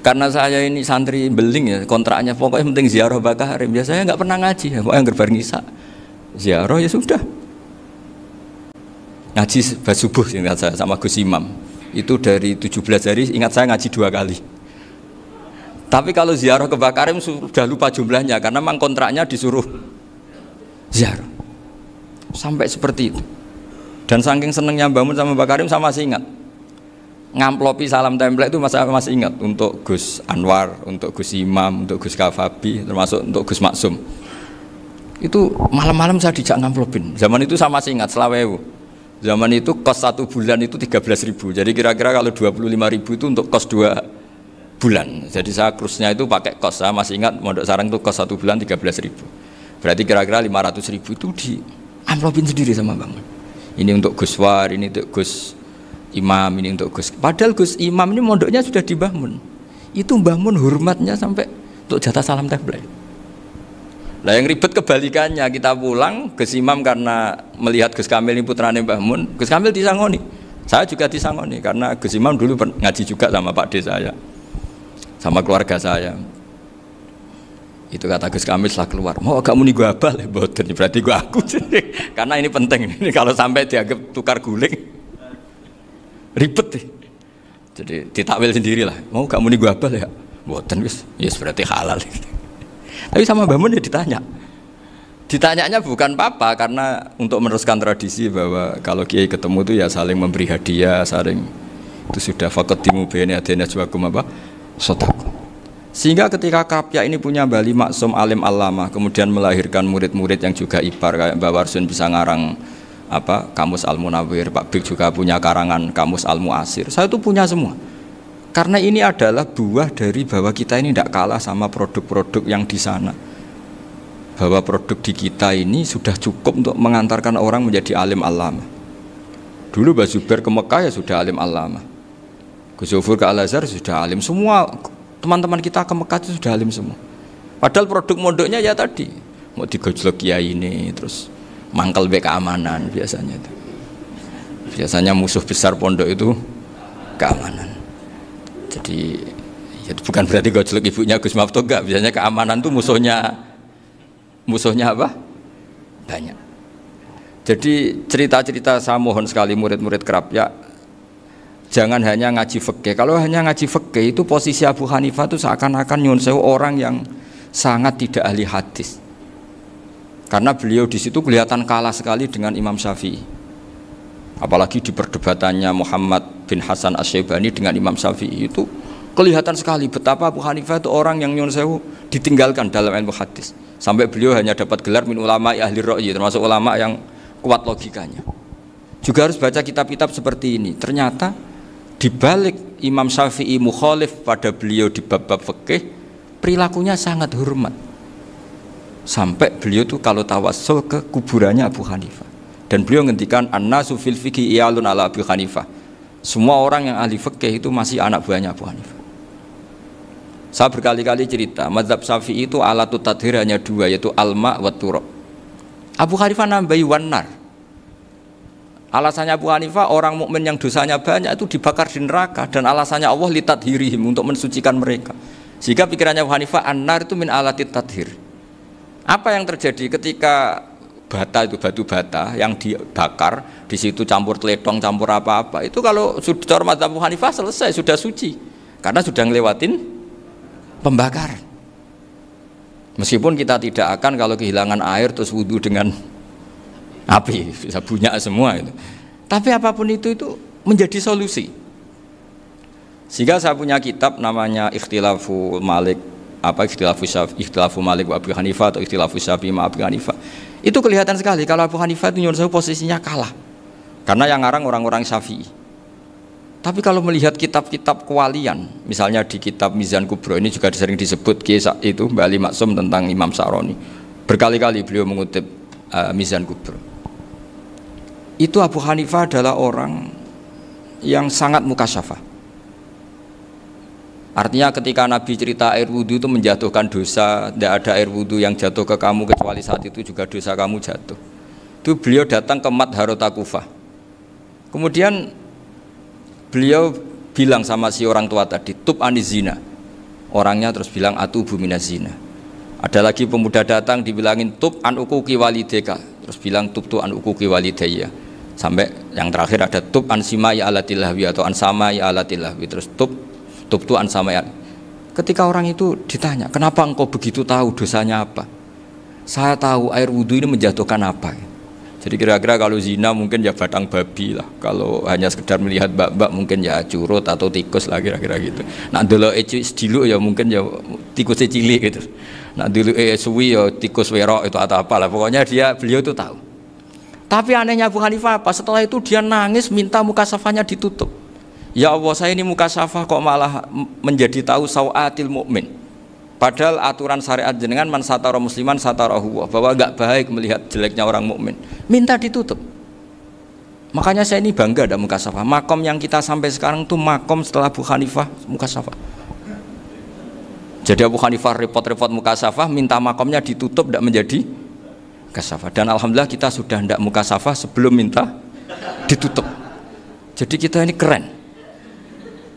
Karena saya ini santri beling ya, kontraknya pokoknya penting ziarah Bakarim. Ya saya nggak pernah ngaji, ya, pokoknya yang ngisak. Ziarah ya sudah, ngaji subuh ingat saya sama Gus Imam itu dari 17 hari ingat saya ngaji dua kali tapi kalau ziarah ke Bakarim sudah lupa jumlahnya karena memang kontraknya disuruh ziarah sampai seperti itu dan saking senengnya bangun sama Bakarim sama masih ingat ngamplopi salam template itu masih masih ingat untuk Gus Anwar, untuk Gus Imam, untuk Gus Kafabi, termasuk untuk Gus Maksum. Itu malam-malam saya dijak ngamplopin. Zaman itu saya masih ingat selawewu. Zaman itu kos satu bulan itu 13 ribu. Jadi kira-kira kalau 25 ribu itu untuk kos dua bulan. Jadi saya krusnya itu pakai kos. Saya masih ingat Mondok Sarang itu kos satu bulan 13 ribu. Berarti kira-kira 500 ribu itu di amplopin sendiri sama bangun. Ini untuk Gus War, ini untuk Gus Imam, ini untuk Gus. Padahal Gus Imam ini mondoknya sudah dibangun. Itu bangun hormatnya sampai untuk jatah salam teh lah yang ribet kebalikannya kita pulang ke Simam karena melihat Gus Kamil ini putrane Mbah Mun, Gus Kamil disangoni. Saya juga disangoni karena Gus Simam dulu ngaji juga sama Pak D saya. Sama keluarga saya. Itu kata Gus Kamil setelah keluar, mau kamu nih gua abal ya boten berarti gua aku. karena ini penting. Ini kalau sampai dianggap tukar guling ribet deh. Jadi ditakwil sendirilah. Mau kamu nih gua abal ya? Boten wis. Yes berarti halal. Tapi sama Mbah Mun ya ditanya. Ditanyanya bukan papa karena untuk meneruskan tradisi bahwa kalau kiai ketemu itu ya saling memberi hadiah, saling itu sudah fakat timu bini adanya juakum apa sotaku. Sehingga ketika Kapya ini punya Bali Maksum Alim Alama kemudian melahirkan murid-murid yang juga ipar kayak Mbak Warsun bisa ngarang apa kamus Al Munawir, Pak Bik juga punya karangan kamus Al Muasir. Saya itu punya semua. Karena ini adalah buah dari bahwa kita ini tidak kalah sama produk-produk yang di sana. Bahwa produk di kita ini sudah cukup untuk mengantarkan orang menjadi alim alama. Dulu Mbak Zuber ke Mekah ya sudah alim alama. Gus Zofur ke Al-Azhar sudah alim. Semua teman-teman kita ke Mekah itu sudah alim semua. Padahal produk mondoknya ya tadi. Mau digojlok kiai ini, terus mangkel baik keamanan biasanya itu. Biasanya musuh besar pondok itu keamanan. Jadi ya bukan berarti gojlek ibunya Gus Mafto enggak. Biasanya keamanan tuh musuhnya musuhnya apa? Banyak. Jadi cerita-cerita saya mohon sekali murid-murid kerap ya jangan hanya ngaji fakih. Kalau hanya ngaji fakih itu posisi Abu Hanifah itu seakan-akan nyun orang yang sangat tidak ahli hadis. Karena beliau di situ kelihatan kalah sekali dengan Imam Syafi'i apalagi di perdebatannya Muhammad bin Hasan Asyibani dengan Imam Syafi'i itu kelihatan sekali betapa Abu Hanifah itu orang yang nyun ditinggalkan dalam ilmu hadis sampai beliau hanya dapat gelar min ulama ahli ro'yi termasuk ulama yang kuat logikanya juga harus baca kitab-kitab seperti ini ternyata dibalik Imam Syafi'i mukhalif pada beliau di bab-bab fikih perilakunya sangat hormat sampai beliau tuh kalau tawasul ke kuburannya Abu Hanifah dan beliau ngendikan annasu fil fikhi iyalun ala Abi Hanifah semua orang yang ahli fikih itu masih anak buahnya Abu Hanifah saya berkali-kali cerita mazhab syafi'i itu alatut tadhir hanya dua yaitu alma wa turab Abu Hanifah nambahi wanar alasannya Abu Hanifah orang mukmin yang dosanya banyak itu dibakar di neraka dan alasannya Allah tadhirihim untuk mensucikan mereka sehingga pikirannya Abu Hanifah anar itu min alatit tadhir apa yang terjadi ketika bata itu batu bata yang dibakar di situ campur teledong campur apa-apa itu kalau sudah hormat Abu Hanifah selesai sudah suci karena sudah ngelewatin pembakar meskipun kita tidak akan kalau kehilangan air terus wudhu dengan api bisa punya semua itu tapi apapun itu itu menjadi solusi sehingga saya punya kitab namanya Ikhtilafu Malik apa Ikhtilafu Syaf, Ikhtilafu Malik Abu Hanifah atau Ikhtilafu Syafi'i Abu Hanifah itu kelihatan sekali kalau Abu Hanifah itu nyuruh posisinya kalah. Karena yang ngarang orang-orang Syafi'i. Tapi kalau melihat kitab-kitab kewalian, misalnya di kitab Mizan Kubro ini juga sering disebut kisah itu Mbak Ali Maksum tentang Imam Saroni. Berkali-kali beliau mengutip uh, Mizan Kubro. Itu Abu Hanifah adalah orang yang sangat mukasyafah. Artinya ketika Nabi cerita air wudhu itu menjatuhkan dosa, tidak ada air wudhu yang jatuh ke kamu kecuali saat itu juga dosa kamu jatuh. Itu beliau datang ke Madharota Kufah. Kemudian beliau bilang sama si orang tua tadi, tub anizina. Orangnya terus bilang atubu minazina. Ada lagi pemuda datang dibilangin tub anukuki walideka. Terus bilang tub tu anukuki walidaya. Sampai yang terakhir ada tub ansimai alatilahwi atau ansamai alatilahwi. Terus tub tuan sama ya. Ketika orang itu ditanya, kenapa engkau begitu tahu dosanya apa? Saya tahu air wudhu ini menjatuhkan apa. Jadi kira-kira kalau zina mungkin ya batang babi lah. Kalau hanya sekedar melihat bak-bak mungkin ya curut atau tikus lah kira-kira gitu. Nah dulu ecus dulu ya mungkin ya tikus cilik gitu. Nah dulu eh ya tikus werok itu atau apa lah. Pokoknya dia beliau itu tahu. Tapi anehnya Abu Hanifah apa? Setelah itu dia nangis minta muka safanya ditutup. Ya Allah saya ini muka syafah kok malah menjadi tahu sawatil mukmin. Padahal aturan syariat jenengan man satara musliman huwa bahwa gak baik melihat jeleknya orang mukmin. Minta ditutup. Makanya saya ini bangga ada muka syafah. Makom yang kita sampai sekarang tuh makom setelah Abu Hanifah muka syafah. Jadi Abu Hanifah repot-repot muka syafah, minta makomnya ditutup tidak menjadi mukasafah. Dan alhamdulillah kita sudah tidak muka syafah sebelum minta ditutup. Jadi kita ini keren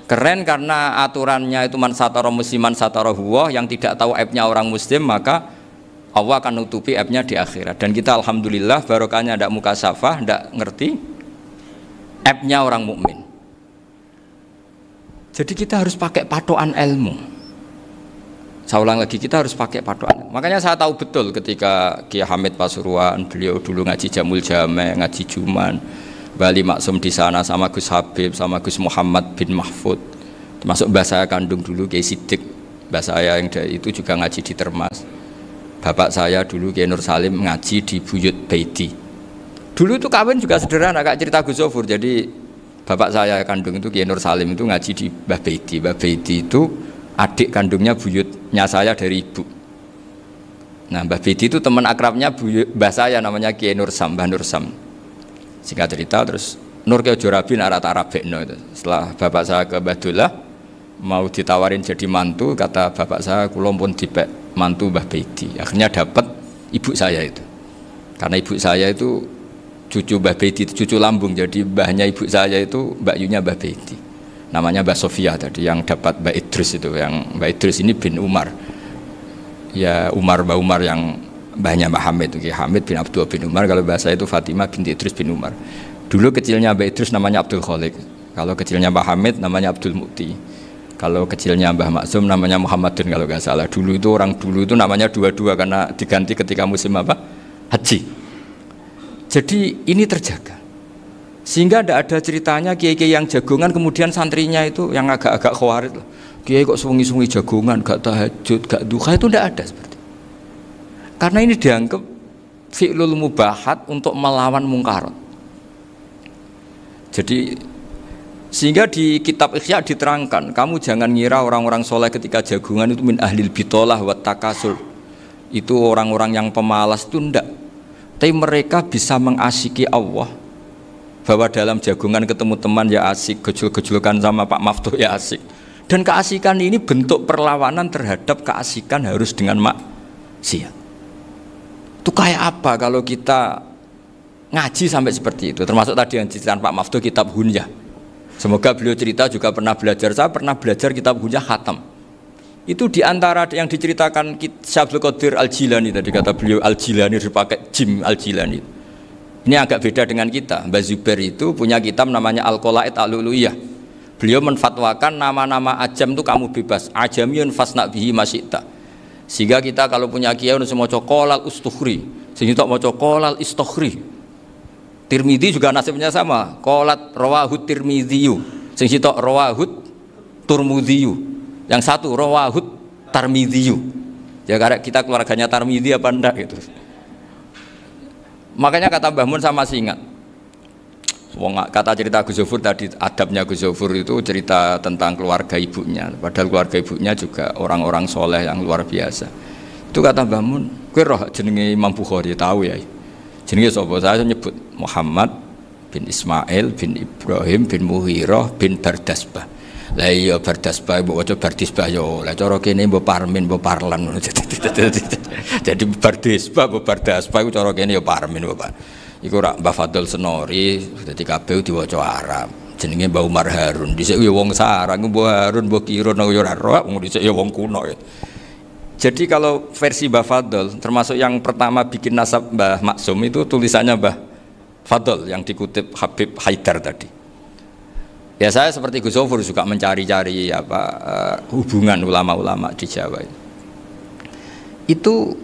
keren karena aturannya itu man satara musliman satara huwa yang tidak tahu aibnya orang muslim maka Allah akan nutupi aibnya di akhirat dan kita alhamdulillah barokahnya tidak muka safah ndak ngerti aibnya orang mukmin jadi kita harus pakai patokan ilmu saya ulang lagi kita harus pakai patokan makanya saya tahu betul ketika Kiai Hamid Pasuruan beliau dulu ngaji Jamul jamai ngaji Juman Bali Maksum di sana sama Gus Habib sama Gus Muhammad bin Mahfud termasuk bahasa saya kandung dulu Kiai Sidik mbah saya yang itu juga ngaji di Termas bapak saya dulu Kiai Nur Salim ngaji di Buyut Beiti dulu itu kawin juga sederhana kak cerita Gus Sofur jadi bapak saya kandung itu Kiai Nur Salim itu ngaji di Mbah Beiti Mbah Beiti itu adik kandungnya buyutnya saya dari ibu nah Mbah Beiti itu teman akrabnya buyut, mbah saya namanya Kiai Sam Mbah Nur Sam singkat cerita terus Nur ke Jorabi narat Arabekno itu setelah bapak saya ke Badullah mau ditawarin jadi mantu kata bapak saya kulon pun dipek mantu Mbah Beidi akhirnya dapat ibu saya itu karena ibu saya itu cucu Mbah Beidi cucu lambung jadi mbahnya ibu saya itu Mbak Yunya Mbah Beidi namanya Mbak Sofia tadi yang dapat Mbak Idris itu yang Mbak Idris ini bin Umar ya Umar Mbak Umar yang mbahnya Mbah Hamid, Ki Hamid bin Abdul bin Umar, kalau bahasa itu Fatimah binti Idris bin Umar. Dulu kecilnya Mbah Idris namanya Abdul Khalik, kalau kecilnya Mbah Hamid namanya Abdul Mukti, kalau kecilnya Mbah Maksum namanya Muhammadun kalau nggak salah. Dulu itu orang dulu itu namanya dua-dua karena diganti ketika musim apa? Haji. Jadi ini terjaga. Sehingga tidak ada ceritanya kiai-kiai yang jagungan kemudian santrinya itu yang agak-agak khawarit. Kiai kok sungi-sungi jagungan, gak tahajud, gak duka itu tidak ada seperti karena ini dianggap fi'lul mubahat untuk melawan mungkar. Jadi sehingga di kitab Ikhya diterangkan, kamu jangan ngira orang-orang soleh ketika jagungan itu min ahlil bitolah wa takasul. Itu orang-orang yang pemalas itu ndak. Tapi mereka bisa mengasiki Allah bahwa dalam jagungan ketemu teman ya asik, gejul gejulkan sama Pak Maftuh ya asik. Dan keasikan ini bentuk perlawanan terhadap keasikan harus dengan maksiat. Itu kayak apa kalau kita ngaji sampai seperti itu? Termasuk tadi yang cerita Pak Maftu kitab Hunyah. Semoga beliau cerita juga pernah belajar. Saya pernah belajar kitab Hunyah khatam. Itu diantara yang diceritakan Syabdul Qadir Al-Jilani tadi kata beliau Al-Jilani dipakai Jim Al-Jilani. Ini agak beda dengan kita. Mbak Zuber itu punya kitab namanya al qolait Al-Uluyah. Beliau menfatwakan nama-nama ajam itu kamu bebas. Ajamiyun fasna bihi masyita. Sehingga kita kalau punya kiai harus mau cokolal ustukhri. Sehingga tak mau cokolal istukhri. Tirmidzi juga nasibnya sama. Kolat rawahut tirmidziyu. Sehingga tak rawahut turmudziyu. Yang satu rawahut tarmidziyu. Ya karena kita keluarganya tarmidzi apa enggak gitu. Makanya kata Mbah Mun sama singat. Wong kata cerita Gus Zofur tadi adabnya Gus Zofur itu cerita tentang keluarga ibunya. Padahal keluarga ibunya juga orang-orang soleh yang luar biasa. Itu kata Mbah Mun, kue roh jenenge Imam Bukhari tahu ya. Jenenge sapa saya nyebut Muhammad bin Ismail bin Ibrahim bin Muhiroh bin Bardasbah. Lah iya Bardasbah mbok waca Bardisbah yo. Ya. Lah cara kene mbok Parmin mbok Parlan Jadi Bardisbah mbok Bardasbah iku cara kene yo ya Parmin mbok Pak Iku rak Mbah Fadl Senori dadi kabeh diwaca Arab. Jenenge Mbah Umar Harun. Dhisik ya wong sarang, Mbah Harun, Mbah Kirun ya ora roh, wong dhisik ya wong kuno ya. Jadi kalau versi Mbah Fadl termasuk yang pertama bikin nasab Mbah Maksum itu tulisannya Mbah Fadl yang dikutip Habib Haidar tadi. Ya saya seperti Gus Sofur suka mencari-cari apa uh, hubungan ulama-ulama di Jawa itu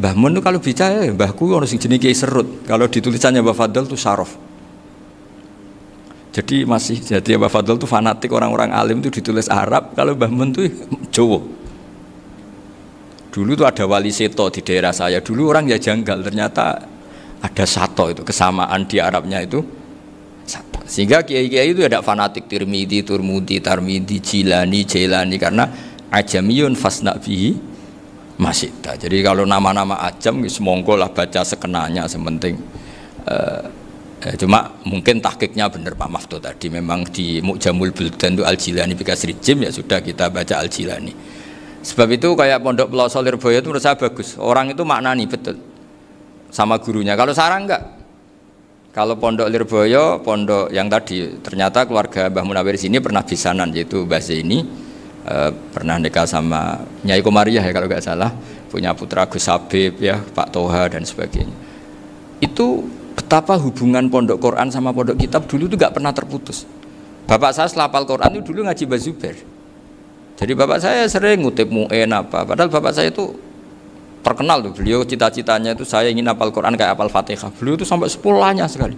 Mbah Mun itu kalau bicara ya, Ku orang sing jenis Kiai Serut. Kalau ditulisannya Mbah Fadl itu Sarof. Jadi masih jadi Mbah Fadl itu fanatik orang-orang alim itu ditulis Arab, kalau Mbah Mun itu Jawa. Dulu tuh ada wali seto di daerah saya. Dulu orang ya janggal, ternyata ada sato itu kesamaan di Arabnya itu sato. Sehingga kiai-kiai itu ada ya fanatik Tirmidzi, Turmudi, Tarmidi, Jilani, Jelani karena ajamiyun fasnafihi Masita. Jadi kalau nama-nama ajam semongko lah baca sekenanya sementing. Uh, eh, eh, cuma mungkin tahkiknya benar Pak Mafto tadi memang di Mukjamul Bultan itu Al Jilani Bikasri ya sudah kita baca Al Jilani. Sebab itu kayak Pondok Solir Lirboyo itu menurut saya bagus. Orang itu maknani betul sama gurunya. Kalau Sarang enggak. Kalau Pondok Lirboyo, pondok yang tadi ternyata keluarga Mbah Munawir sini pernah bisanan yaitu Mbah ini e, pernah nikah sama Nyai Komariah ya kalau nggak salah punya putra Gus Habib ya Pak Toha dan sebagainya itu betapa hubungan pondok Quran sama pondok kitab dulu itu nggak pernah terputus bapak saya selapal Quran itu dulu ngaji Bazuber jadi bapak saya sering ngutip mu'en apa padahal bapak saya itu terkenal tuh beliau cita-citanya itu saya ingin apal Quran kayak apal Fatihah beliau itu sampai sepulahnya sekali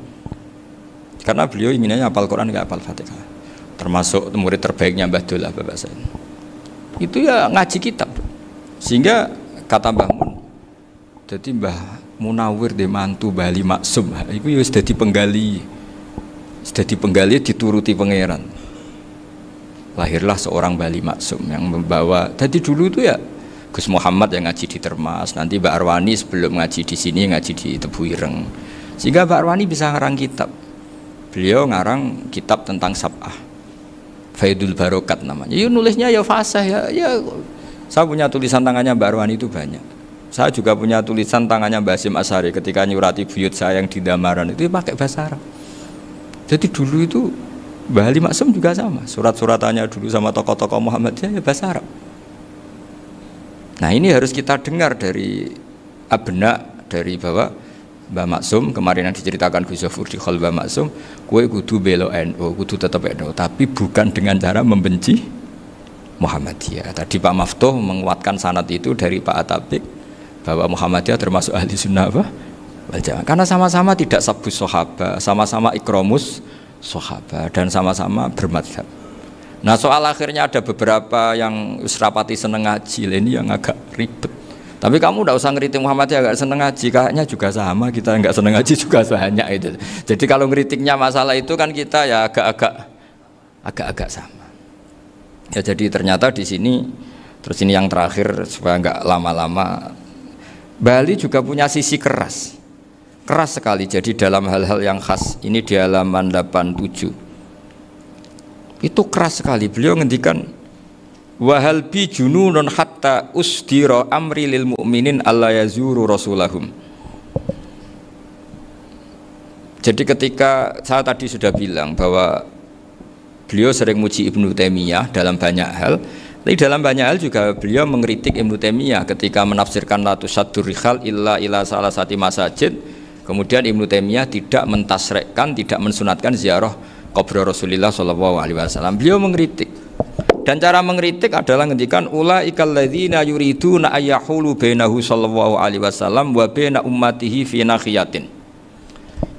karena beliau inginnya apal Quran kayak apal Fatihah termasuk murid terbaiknya Mbah Dola Bapak saya itu ya ngaji kitab sehingga kata Mbah Mun jadi Mbah Munawir di mantu Bali Maksum itu ya sudah penggali sudah penggali dituruti pangeran lahirlah seorang Bali Maksum yang membawa jadi dulu itu ya Gus Muhammad yang ngaji di Termas nanti Mbak Arwani sebelum ngaji di sini ngaji di Tebu Ireng sehingga Mbak Arwani bisa ngarang kitab beliau ngarang kitab tentang Sabah Faidul Barokat namanya. Ya nulisnya ya fasih ya, ya saya punya tulisan tangannya Mbak Arwani itu banyak. Saya juga punya tulisan tangannya Mbak Asim Asari ketika nyurati buyut saya yang di Damaran itu ya, pakai bahasa Arab. Jadi dulu itu Mbak Ali Maksum juga sama. Surat-suratannya dulu sama tokoh-tokoh Muhammadiyah ya bahasa Arab. Nah ini harus kita dengar dari abenak dari bawah Mbak Maksum kemarin yang diceritakan Gus Zafur di Khol Mbak Maksum kue kudu belo NU kudu tetap NU tapi bukan dengan cara membenci Muhammadiyah tadi Pak Maftoh menguatkan sanat itu dari Pak Atabik bahwa Muhammadiyah termasuk ahli sunnah apa? karena sama-sama tidak sabu sohaba sama-sama ikromus sohaba dan sama-sama bermadhab nah soal akhirnya ada beberapa yang serapati seneng ngaji ini yang agak ribet tapi kamu tidak usah ngeritik Muhammad ya nggak seneng ngaji, kayaknya juga sama kita nggak seneng ngaji juga banyak itu. Jadi kalau ngeritiknya masalah itu kan kita ya agak-agak agak-agak sama. Ya jadi ternyata di sini terus ini yang terakhir supaya nggak lama-lama Bali juga punya sisi keras keras sekali jadi dalam hal-hal yang khas ini di halaman 87 itu keras sekali beliau ngendikan wahal bi jununun hatta usdira amri lil mu'minin alla yazuru rasulahum jadi ketika saya tadi sudah bilang bahwa beliau sering muji Ibnu Taimiyah dalam banyak hal tapi dalam banyak hal juga beliau mengkritik Ibnu Taimiyah ketika menafsirkan latu sadur rihal illa ila salah sati masajid kemudian Ibnu Taimiyah tidak mentasrekkan tidak mensunatkan ziarah kubur Rasulullah Shallallahu alaihi wasallam beliau mengkritik dan cara mengkritik adalah ngendikan ula yuridu na ayahulu bainahu sallallahu alaihi wasallam wa baina ummatihi fi nakhiyatin.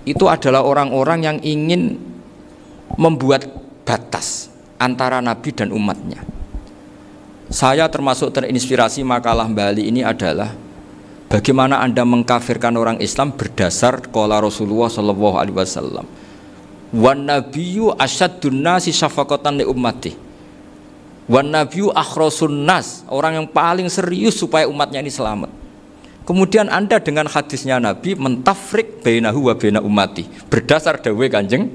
Itu adalah orang-orang yang ingin membuat batas antara nabi dan umatnya. Saya termasuk terinspirasi makalah Bali ini adalah bagaimana Anda mengkafirkan orang Islam berdasar kola Rasulullah sallallahu alaihi wasallam. Wan nabiyyu asyaddun nasi syafaqatan li ummati. Wan Nabiu Akhrosun nas, orang yang paling serius supaya umatnya ini selamat. Kemudian Anda dengan hadisnya Nabi mentafrik bainahu wa baina umati, berdasar dawe Kanjeng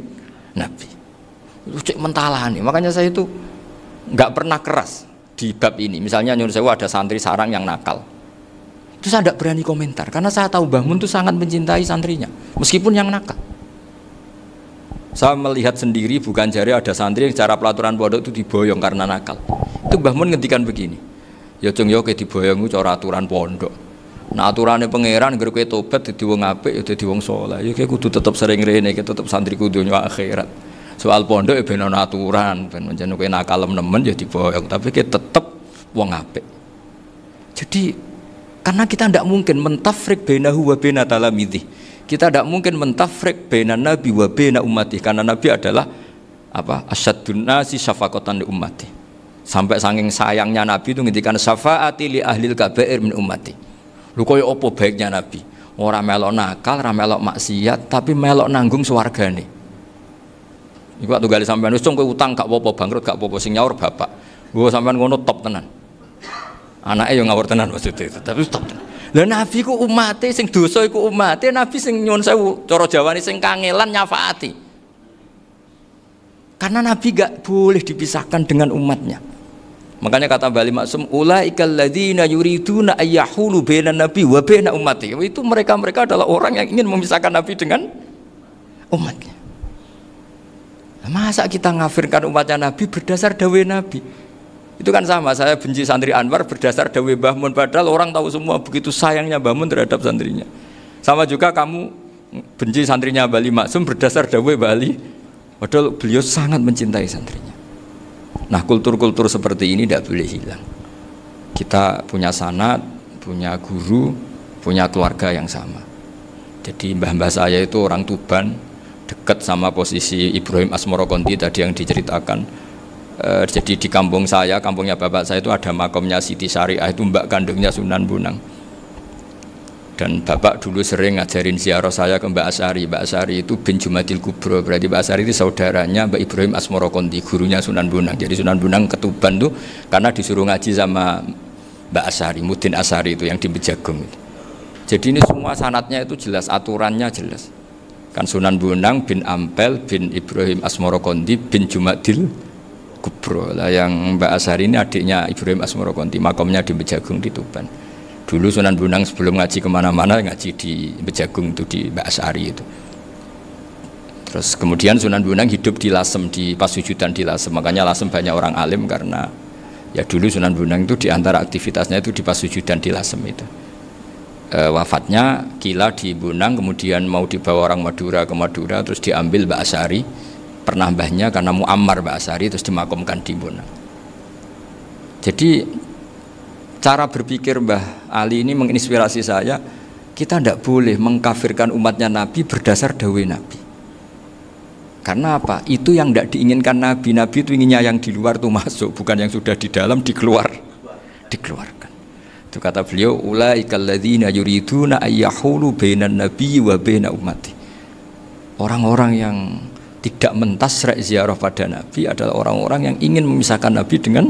Nabi. Cek mentalah nih, makanya saya itu nggak pernah keras di bab ini. Misalnya nyuruh saya ada santri sarang yang nakal. Itu saya tidak berani komentar karena saya tahu bangun itu sangat mencintai santrinya, meskipun yang nakal. Saya melihat sendiri bukan jari ada santri yang cara pelaturan pondok itu diboyong karena nakal. Itu Mbah Mun ngentikan begini. Ya cung ya ke diboyong cara aturan pondok. Nah aturannya pangeran gara kowe tobat jadi wong apik ya jadi wong saleh. Ya kudu tetap sering rene, tetap tetap santri kudu akhirat. Soal pondok ya benar aturan, ben menjen kowe nakal nemen ya diboyong, tapi kita tetap wong apik. Jadi karena kita tidak mungkin mentafrik benahu wa bena talamidhi kita tidak mungkin mentafrik bena Nabi wa bena umati karena Nabi adalah apa asyadun nasi syafakotan li umati. Sampai sanging sayangnya Nabi itu ngendikan syafaati li ahlil kabair min umati. Lu koyo opo baiknya Nabi. Orang melok nakal, orang melok maksiat, tapi melok nanggung suarga nih. itu waktu gali sampean itu kowe utang gak apa-apa bangkrut gak apa-apa sing nyaur bapak. Gua sampean ngono top tenan. Anaknya yang ngawur tenan maksudnya itu, tapi top tenan. Lah nabi ku umate sing dosa iku umate, nabi sing nyuwun sewu, cara Jawane sing kangelan nyafaati. Karena nabi gak boleh dipisahkan dengan umatnya. Makanya kata Bali Maksum, ulaikal ladzina yuriduna ayyahulu bainan nabi wa baina ummati. Oh, itu mereka-mereka adalah orang yang ingin memisahkan nabi dengan umatnya. Masa kita ngafirkan umatnya nabi berdasar dawai nabi? Itu kan sama, saya benci santri Anwar berdasar Dewi Bahmun Padahal orang tahu semua begitu sayangnya Bahmun terhadap santrinya. Sama juga kamu benci santrinya Bali Maksum berdasar Dewi Bali. Padahal beliau sangat mencintai santrinya. Nah kultur-kultur seperti ini tidak boleh hilang. Kita punya sanat, punya guru, punya keluarga yang sama. Jadi mbah-mbah saya itu orang Tuban, dekat sama posisi Ibrahim Asmoro Konti tadi yang diceritakan e, jadi di kampung saya kampungnya bapak saya itu ada makomnya Siti Syariah itu mbak kandungnya Sunan Bunang dan bapak dulu sering ngajarin ziarah saya ke Mbak Asari Mbak Asari itu bin Jumadil Kubro berarti Mbak Asari itu saudaranya Mbak Ibrahim Asmorokonti gurunya Sunan Bunang jadi Sunan Bunang ketuban tuh karena disuruh ngaji sama Mbak Asari Mudin Asari itu yang di Bejagung itu jadi ini semua sanatnya itu jelas aturannya jelas kan Sunan Bunang bin Ampel bin Ibrahim Asmorokonti bin Jumadil Kubro lah yang Mbak Asari ini adiknya Ibrahim Asmoro Konti makomnya di Bejagung di Tuban dulu Sunan Bunang sebelum ngaji kemana-mana ngaji di Bejagung itu di Mbak Asari itu terus kemudian Sunan Bunang hidup di Lasem di sujudan di Lasem makanya Lasem banyak orang alim karena ya dulu Sunan Bunang itu di antara aktivitasnya itu di sujudan di Lasem itu e, wafatnya Kila di Bunang kemudian mau dibawa orang Madura ke Madura terus diambil Mbak Asari pernah mbahnya karena Muammar Mbak Asari terus dimakamkan di Bona. Jadi cara berpikir Mbah Ali ini menginspirasi saya kita tidak boleh mengkafirkan umatnya Nabi berdasar dawe Nabi karena apa? itu yang tidak diinginkan Nabi Nabi itu inginnya yang di luar itu masuk bukan yang sudah di dalam dikeluar dikeluarkan itu kata beliau kaladina yuriduna ayyahulu bainan Nabi wa baina umati. orang-orang yang tidak mentas mentasrek ziarah pada Nabi adalah orang-orang yang ingin memisahkan Nabi dengan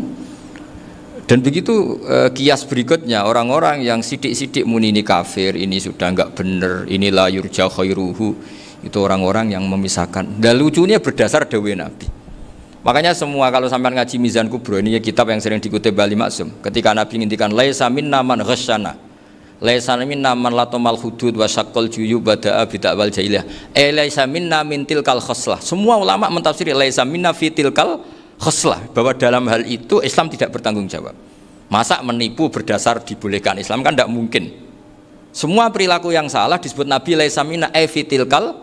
dan begitu e, kias berikutnya orang-orang yang sidik-sidik muni ini kafir, ini sudah enggak benar ini layur khairuhu itu orang-orang yang memisahkan. Dan lucunya berdasar dewi Nabi. Makanya semua kalau sampai ngaji Mizan Kubro ini ya kitab yang sering dikutip Bali Maksum. Ketika Nabi ngintikan laisa minna man ghasyana laisa minna man latomal hudud wa syaqqal juyu bada'a bidakwal jahiliyah eh laisa minna min tilkal khoslah semua ulama mentafsiri laisa minna fi tilkal khoslah bahwa dalam hal itu Islam tidak bertanggung jawab masa menipu berdasar dibolehkan Islam kan tidak mungkin semua perilaku yang salah disebut Nabi laisa minna e fi tilkal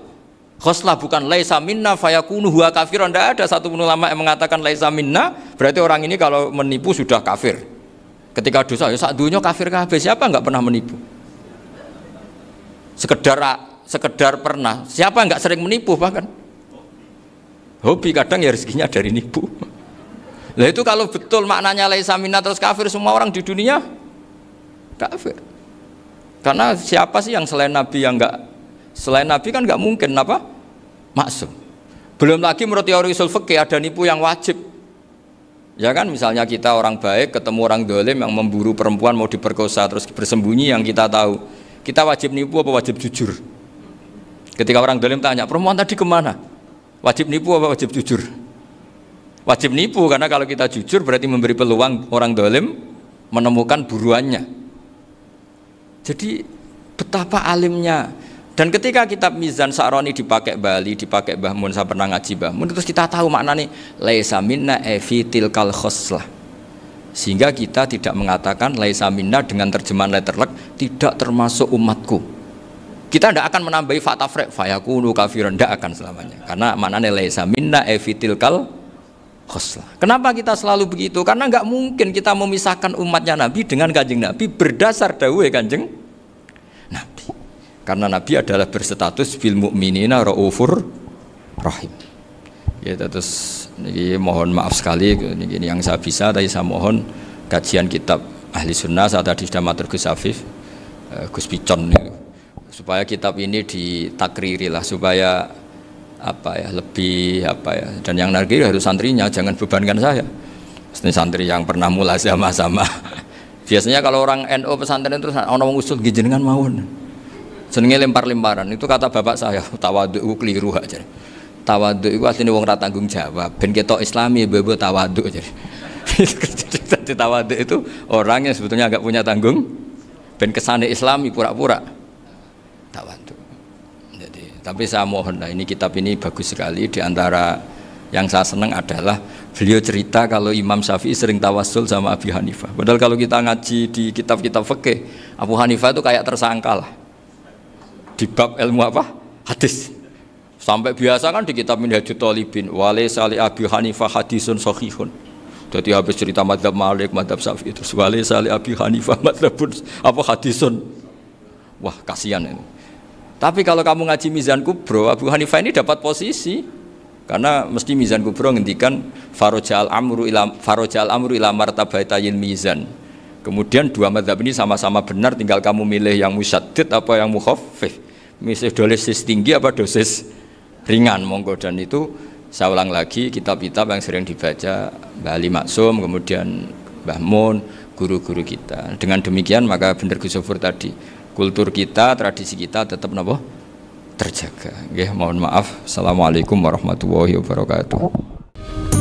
khoslah bukan laisa minna fayakunu huwa kafir tidak ada satu ulama yang mengatakan laisa minna berarti orang ini kalau menipu sudah kafir ketika dosa ya dunia kafir kafir siapa nggak pernah menipu sekedar sekedar pernah siapa nggak sering menipu bahkan hobi kadang ya rezekinya dari nipu lah itu kalau betul maknanya laisa minna terus kafir semua orang di dunia kafir karena siapa sih yang selain nabi yang nggak selain nabi kan nggak mungkin apa maksud? belum lagi menurut teori usul ada nipu yang wajib Ya kan misalnya kita orang baik ketemu orang dolim yang memburu perempuan mau diperkosa terus bersembunyi yang kita tahu kita wajib nipu apa wajib jujur? Ketika orang dolim tanya perempuan tadi kemana? Wajib nipu apa wajib jujur? Wajib nipu karena kalau kita jujur berarti memberi peluang orang dolim menemukan buruannya. Jadi betapa alimnya dan ketika kitab Mizan Sa'roni dipakai Bali, dipakai bahmun Mun, saya pernah ngaji Mbah terus kita tahu maknanya laisa minna evi tilkal khoslah. Sehingga kita tidak mengatakan laisa minna dengan terjemahan letterlek tidak termasuk umatku. Kita tidak akan menambahi fakta frek fayakunu kafiran tidak akan selamanya. Karena maknanya laisa minna evi tilkal khoslah. Kenapa kita selalu begitu? Karena nggak mungkin kita memisahkan umatnya Nabi dengan kanjeng Nabi berdasar dawe kanjeng Nabi. Karena Nabi adalah berstatus fil mukminina raufur rahim. Ya terus ini mohon maaf sekali ini yang saya bisa tapi saya mohon kajian kitab ahli sunnah saat tadi sudah matur Gus Afif eh, Gus Picon ya. supaya kitab ini ditakriri lah supaya apa ya lebih apa ya dan yang nargir harus santrinya jangan bebankan saya ini santri yang pernah mulai sama sama biasanya kalau orang NU NO pesantren terus orang usul gijengan mawon Senengnya lempar-lemparan itu kata bapak saya tawadu itu keliru aja. Tawadu itu aslinya wong rata tanggung jawab. Ben kita Islami bebo tawadu aja. tawadu itu orang yang sebetulnya agak punya tanggung. Ben kesane Islami ya, pura-pura tawadu. Jadi tapi saya mohon nah ini kitab ini bagus sekali diantara yang saya senang adalah beliau cerita kalau Imam Syafi'i sering tawasul sama Abi Hanifah. Padahal kalau kita ngaji di kitab-kitab fikih, Abu Hanifah itu kayak tersangka lah di bab ilmu apa? Hadis. Sampai biasa kan di kitab Minhajut Talibin, wale salih Abi Hanifah hadisun sahihun. Jadi habis cerita madhab Malik, madhab Syafi'i itu wale salih Abi Hanifah madhabun apa hadisun. Wah, kasihan ini. Tapi kalau kamu ngaji Mizan Kubro, Abu Hanifah ini dapat posisi karena mesti Mizan Kubro ngendikan farojal amru ilam farojal amru ila Martabaitayil mizan. Kemudian dua madhab ini sama-sama benar, tinggal kamu milih yang musyadid apa yang mukhafif misalnya dosis tinggi apa dosis ringan monggo dan itu saya ulang lagi kitab-kitab yang sering dibaca Bali Maksum kemudian Mbah Mun guru-guru kita dengan demikian maka bener Gusofur tadi kultur kita tradisi kita tetap nabo terjaga mohon maaf Assalamualaikum warahmatullahi wabarakatuh